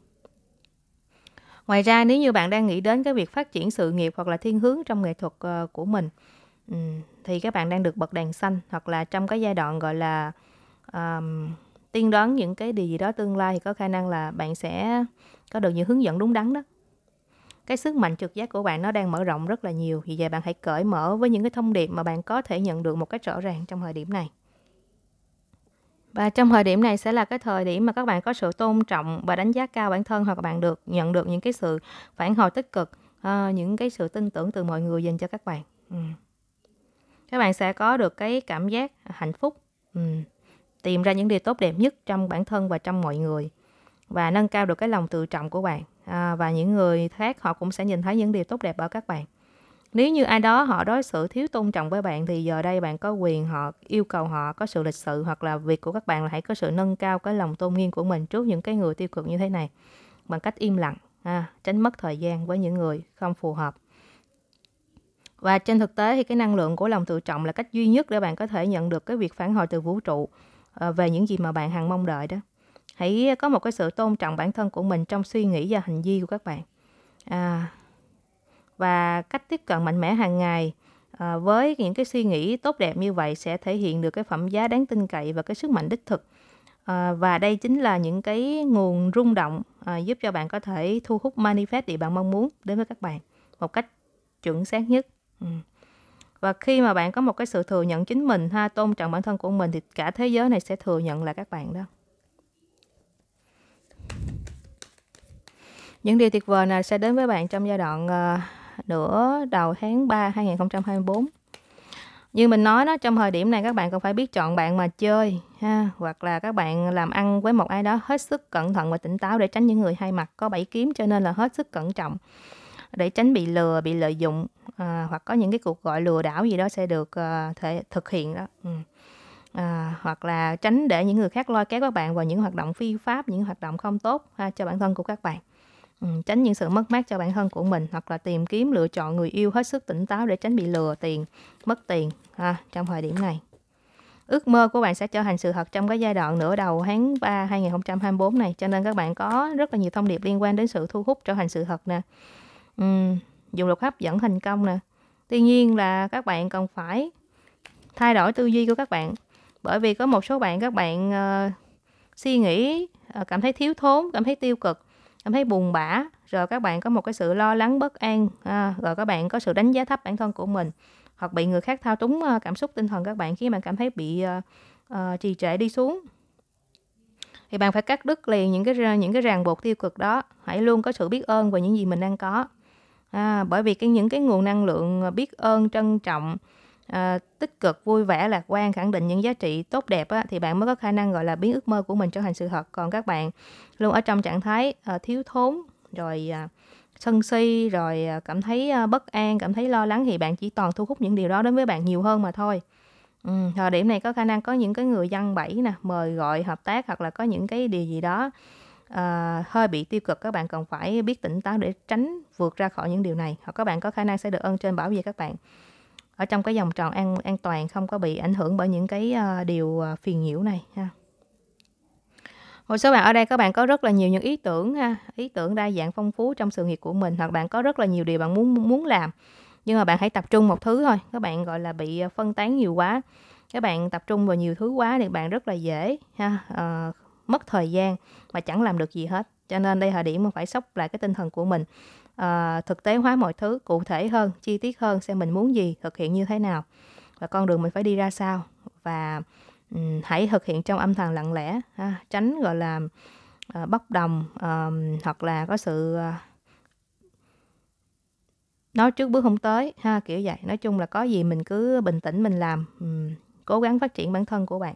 ngoài ra nếu như bạn đang nghĩ đến cái việc phát triển sự nghiệp hoặc là thiên hướng trong nghệ thuật ờ, của mình Ừ. thì các bạn đang được bật đèn xanh hoặc là trong cái giai đoạn gọi là um, tiên đoán những cái điều gì đó tương lai thì có khả năng là bạn sẽ có được những hướng dẫn đúng đắn đó cái sức mạnh trực giác của bạn nó đang mở rộng rất là nhiều vì vậy bạn hãy cởi mở với những cái thông điệp mà bạn có thể nhận được một cách rõ ràng trong thời điểm này và trong thời điểm này sẽ là cái thời điểm mà các bạn có sự tôn trọng và đánh giá cao bản thân hoặc bạn được nhận được những cái sự phản hồi tích cực uh, những cái sự tin tưởng từ mọi người dành cho các bạn ừ các bạn sẽ có được cái cảm giác hạnh phúc ừ, tìm ra những điều tốt đẹp nhất trong bản thân và trong mọi người và nâng cao được cái lòng tự trọng của bạn à, và những người khác họ cũng sẽ nhìn thấy những điều tốt đẹp ở các bạn nếu như ai đó họ đối xử thiếu tôn trọng với bạn thì giờ đây bạn có quyền họ yêu cầu họ có sự lịch sự hoặc là việc của các bạn là hãy có sự nâng cao cái lòng tôn nghiêm của mình trước những cái người tiêu cực như thế này bằng cách im lặng à, tránh mất thời gian với những người không phù hợp và trên thực tế thì cái năng lượng của lòng tự trọng là cách duy nhất để bạn có thể nhận được cái việc phản hồi từ vũ trụ ờ, về những gì mà bạn hằng mong đợi đó. Hãy có một cái sự tôn trọng bản thân của mình trong suy nghĩ và hành vi của các bạn. À, và cách tiếp cận mạnh mẽ hàng ngày à, với những cái suy nghĩ tốt đẹp như vậy sẽ thể hiện được cái phẩm giá đáng tin cậy và cái sức mạnh đích thực. À, và đây chính là những cái nguồn rung động à, giúp cho bạn có thể thu hút manifest địa bạn mong muốn đến với các bạn một cách chuẩn xác nhất Ừ. Và khi mà bạn có một cái sự thừa nhận chính mình ha, tôn trọng bản thân của mình thì cả thế giới này sẽ thừa nhận là các bạn đó. Những điều tuyệt vời này sẽ đến với bạn trong giai đoạn uh, nửa đầu tháng 3 2024 như mình nói đó trong thời điểm này các bạn cần phải biết chọn bạn mà chơi ha hoặc là các bạn làm ăn với một ai đó hết sức cẩn thận và tỉnh táo để tránh những người hai mặt có bảy kiếm cho nên là hết sức cẩn trọng để tránh bị lừa bị lợi dụng à, hoặc có những cái cuộc gọi lừa đảo gì đó sẽ được à, thể thực hiện đó ừ. à, hoặc là tránh để những người khác lôi kéo các bạn vào những hoạt động phi pháp những hoạt động không tốt ha, à, cho bản thân của các bạn ừ, tránh những sự mất mát cho bản thân của mình hoặc là tìm kiếm lựa chọn người yêu hết sức tỉnh táo để tránh bị lừa tiền mất tiền ha, trong thời điểm này ước mơ của bạn sẽ trở thành sự thật trong cái giai đoạn nửa đầu tháng 3 2024 này cho nên các bạn có rất là nhiều thông điệp liên quan đến sự thu hút trở thành sự thật nè Ừ, dùng luật hấp dẫn thành công nè tuy nhiên là các bạn cần phải thay đổi tư duy của các bạn bởi vì có một số bạn các bạn uh, suy nghĩ uh, cảm thấy thiếu thốn cảm thấy tiêu cực cảm thấy buồn bã rồi các bạn có một cái sự lo lắng bất an à, rồi các bạn có sự đánh giá thấp bản thân của mình hoặc bị người khác thao túng uh, cảm xúc tinh thần các bạn khi mà cảm thấy bị uh, uh, trì trệ đi xuống thì bạn phải cắt đứt liền những cái những cái ràng buộc tiêu cực đó hãy luôn có sự biết ơn về những gì mình đang có à, bởi vì cái những cái nguồn năng lượng à, biết ơn trân trọng à, tích cực vui vẻ lạc quan khẳng định những giá trị tốt đẹp á, thì bạn mới có khả năng gọi là biến ước mơ của mình trở thành sự thật còn các bạn luôn ở trong trạng thái à, thiếu thốn rồi à, sân si rồi à, cảm thấy à, bất an cảm thấy lo lắng thì bạn chỉ toàn thu hút những điều đó đến với bạn nhiều hơn mà thôi ừ, thời điểm này có khả năng có những cái người dân bẫy nè mời gọi hợp tác hoặc là có những cái điều gì đó uh, hơi bị tiêu cực các bạn cần phải biết tỉnh táo để tránh vượt ra khỏi những điều này hoặc các bạn có khả năng sẽ được ơn trên bảo vệ các bạn ở trong cái vòng tròn an an toàn không có bị ảnh hưởng bởi những cái uh, điều uh, phiền nhiễu này ha một số bạn ở đây các bạn có rất là nhiều những ý tưởng ha ý tưởng đa dạng phong phú trong sự nghiệp của mình hoặc bạn có rất là nhiều điều bạn muốn muốn làm nhưng mà bạn hãy tập trung một thứ thôi các bạn gọi là bị phân tán nhiều quá các bạn tập trung vào nhiều thứ quá thì bạn rất là dễ ha à, mất thời gian mà chẳng làm được gì hết cho nên đây là điểm mà phải sốc lại cái tinh thần của mình à, thực tế hóa mọi thứ cụ thể hơn chi tiết hơn xem mình muốn gì thực hiện như thế nào và con đường mình phải đi ra sao và um, hãy thực hiện trong âm thầm lặng lẽ ha, tránh gọi là uh, ờ, bất đồng uh, hoặc là có sự uh, nói trước bước không tới ha kiểu vậy nói chung là có gì mình cứ bình tĩnh mình làm um, cố gắng phát triển bản thân của bạn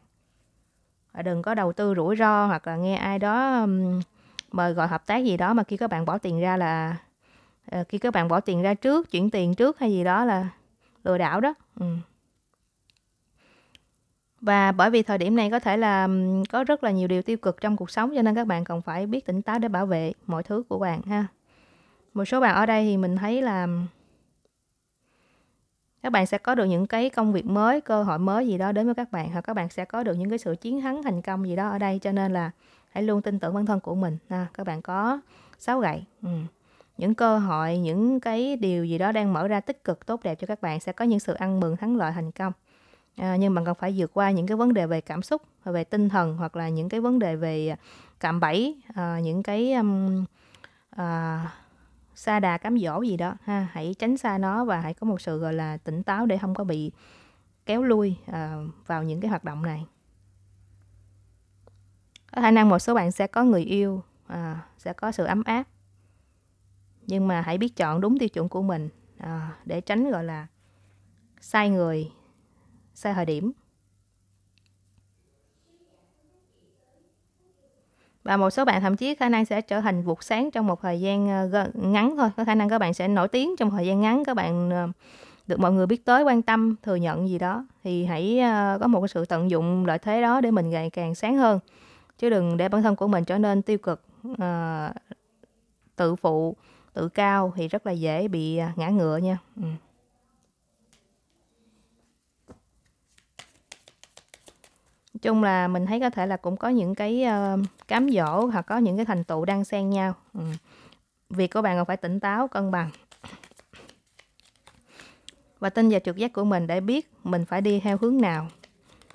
đừng có đầu tư rủi ro hoặc là nghe ai đó mời gọi hợp tác gì đó mà khi các bạn bỏ tiền ra là ờ, khi các bạn bỏ tiền ra trước chuyển tiền trước hay gì đó là lừa đảo đó ừ. và bởi vì thời điểm này có thể là có rất là nhiều điều tiêu cực trong cuộc sống cho nên các bạn cần phải biết tỉnh táo để bảo vệ mọi thứ của bạn ha một số bạn ở đây thì mình thấy là các bạn sẽ có được những cái công việc mới cơ hội mới gì đó đến với các bạn hoặc các bạn sẽ có được những cái sự chiến thắng thành công gì đó ở đây cho nên là hãy luôn tin tưởng bản thân của mình à, các bạn có sáu gậy ừ. những cơ hội những cái điều gì đó đang mở ra tích cực tốt đẹp cho các bạn sẽ có những sự ăn mừng thắng lợi thành công à, nhưng bạn cần phải vượt qua những cái vấn đề về cảm xúc về tinh thần hoặc là những cái vấn đề về cạm bẫy à, những cái um, à, sa đà cám dỗ gì đó ha hãy tránh xa nó và hãy có một sự gọi là tỉnh táo để không có bị kéo lui à, vào những cái hoạt động này có khả năng một số bạn sẽ có người yêu à, sẽ có sự ấm áp nhưng mà hãy biết chọn đúng tiêu chuẩn của mình à, để tránh gọi là sai người sai thời điểm và một số bạn thậm chí khả năng sẽ trở thành vụt sáng trong một thời gian ờ, ngắn thôi có khả năng các bạn sẽ nổi tiếng trong thời gian ngắn các bạn ờ, được mọi người biết tới quan tâm thừa nhận gì đó thì hãy ờ, có một cái sự tận dụng lợi thế đó để mình ngày càng sáng hơn chứ đừng để bản thân của mình trở nên tiêu cực tự phụ tự cao thì rất là dễ bị ngã ngựa nha ừ. chung là mình thấy có thể là cũng có những cái uh, cám dỗ hoặc có những cái thành tựu đang xen nhau ừ. việc của bạn còn phải tỉnh táo cân bằng và tin vào trực giác của mình để biết mình phải đi theo hướng nào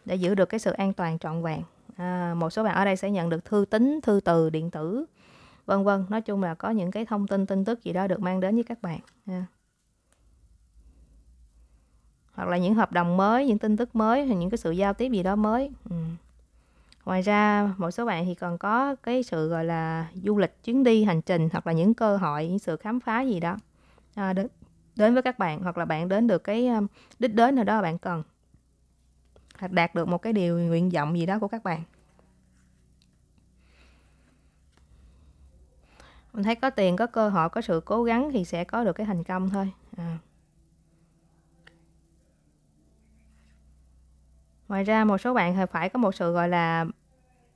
để giữ được cái sự an toàn trọn vẹn à, một số bạn ở đây sẽ nhận được thư tín thư từ điện tử vân vân nói chung là có những cái thông tin tin tức gì đó được mang đến với các bạn yeah. À hoặc là những hợp đồng mới những tin tức mới hay những cái sự giao tiếp gì đó mới ừ. ngoài ra một số bạn thì còn có cái sự gọi là du lịch chuyến đi hành trình hoặc là những cơ hội những sự khám phá gì đó à, đến đến với các bạn hoặc là bạn đến được cái um, đích đến nào đó bạn cần hoặc đạt được một cái điều nguyện vọng gì đó của các bạn mình thấy có tiền có cơ hội có sự cố gắng thì sẽ có được cái thành công thôi à. ngoài ra một số bạn phải có một sự gọi là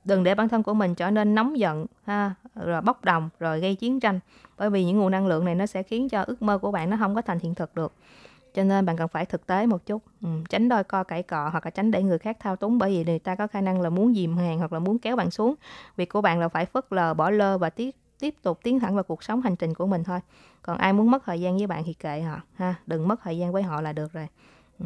đừng để bản thân của mình trở nên nóng giận ha rồi bốc đồng rồi gây chiến tranh bởi vì những nguồn năng lượng này nó sẽ khiến cho ước mơ của bạn nó không có thành hiện thực được cho nên bạn cần phải thực tế một chút ừ, tránh đôi co cãi cọ hoặc là tránh để người khác thao túng bởi vì người ta có khả năng là muốn dìm hàng hoặc là muốn kéo bạn xuống việc của bạn là phải phớt lờ bỏ lơ và tiếp tiếp tục tiến thẳng vào cuộc sống hành trình của mình thôi còn ai muốn mất thời gian với bạn thì kệ họ ha đừng mất thời gian với họ là được rồi ừ.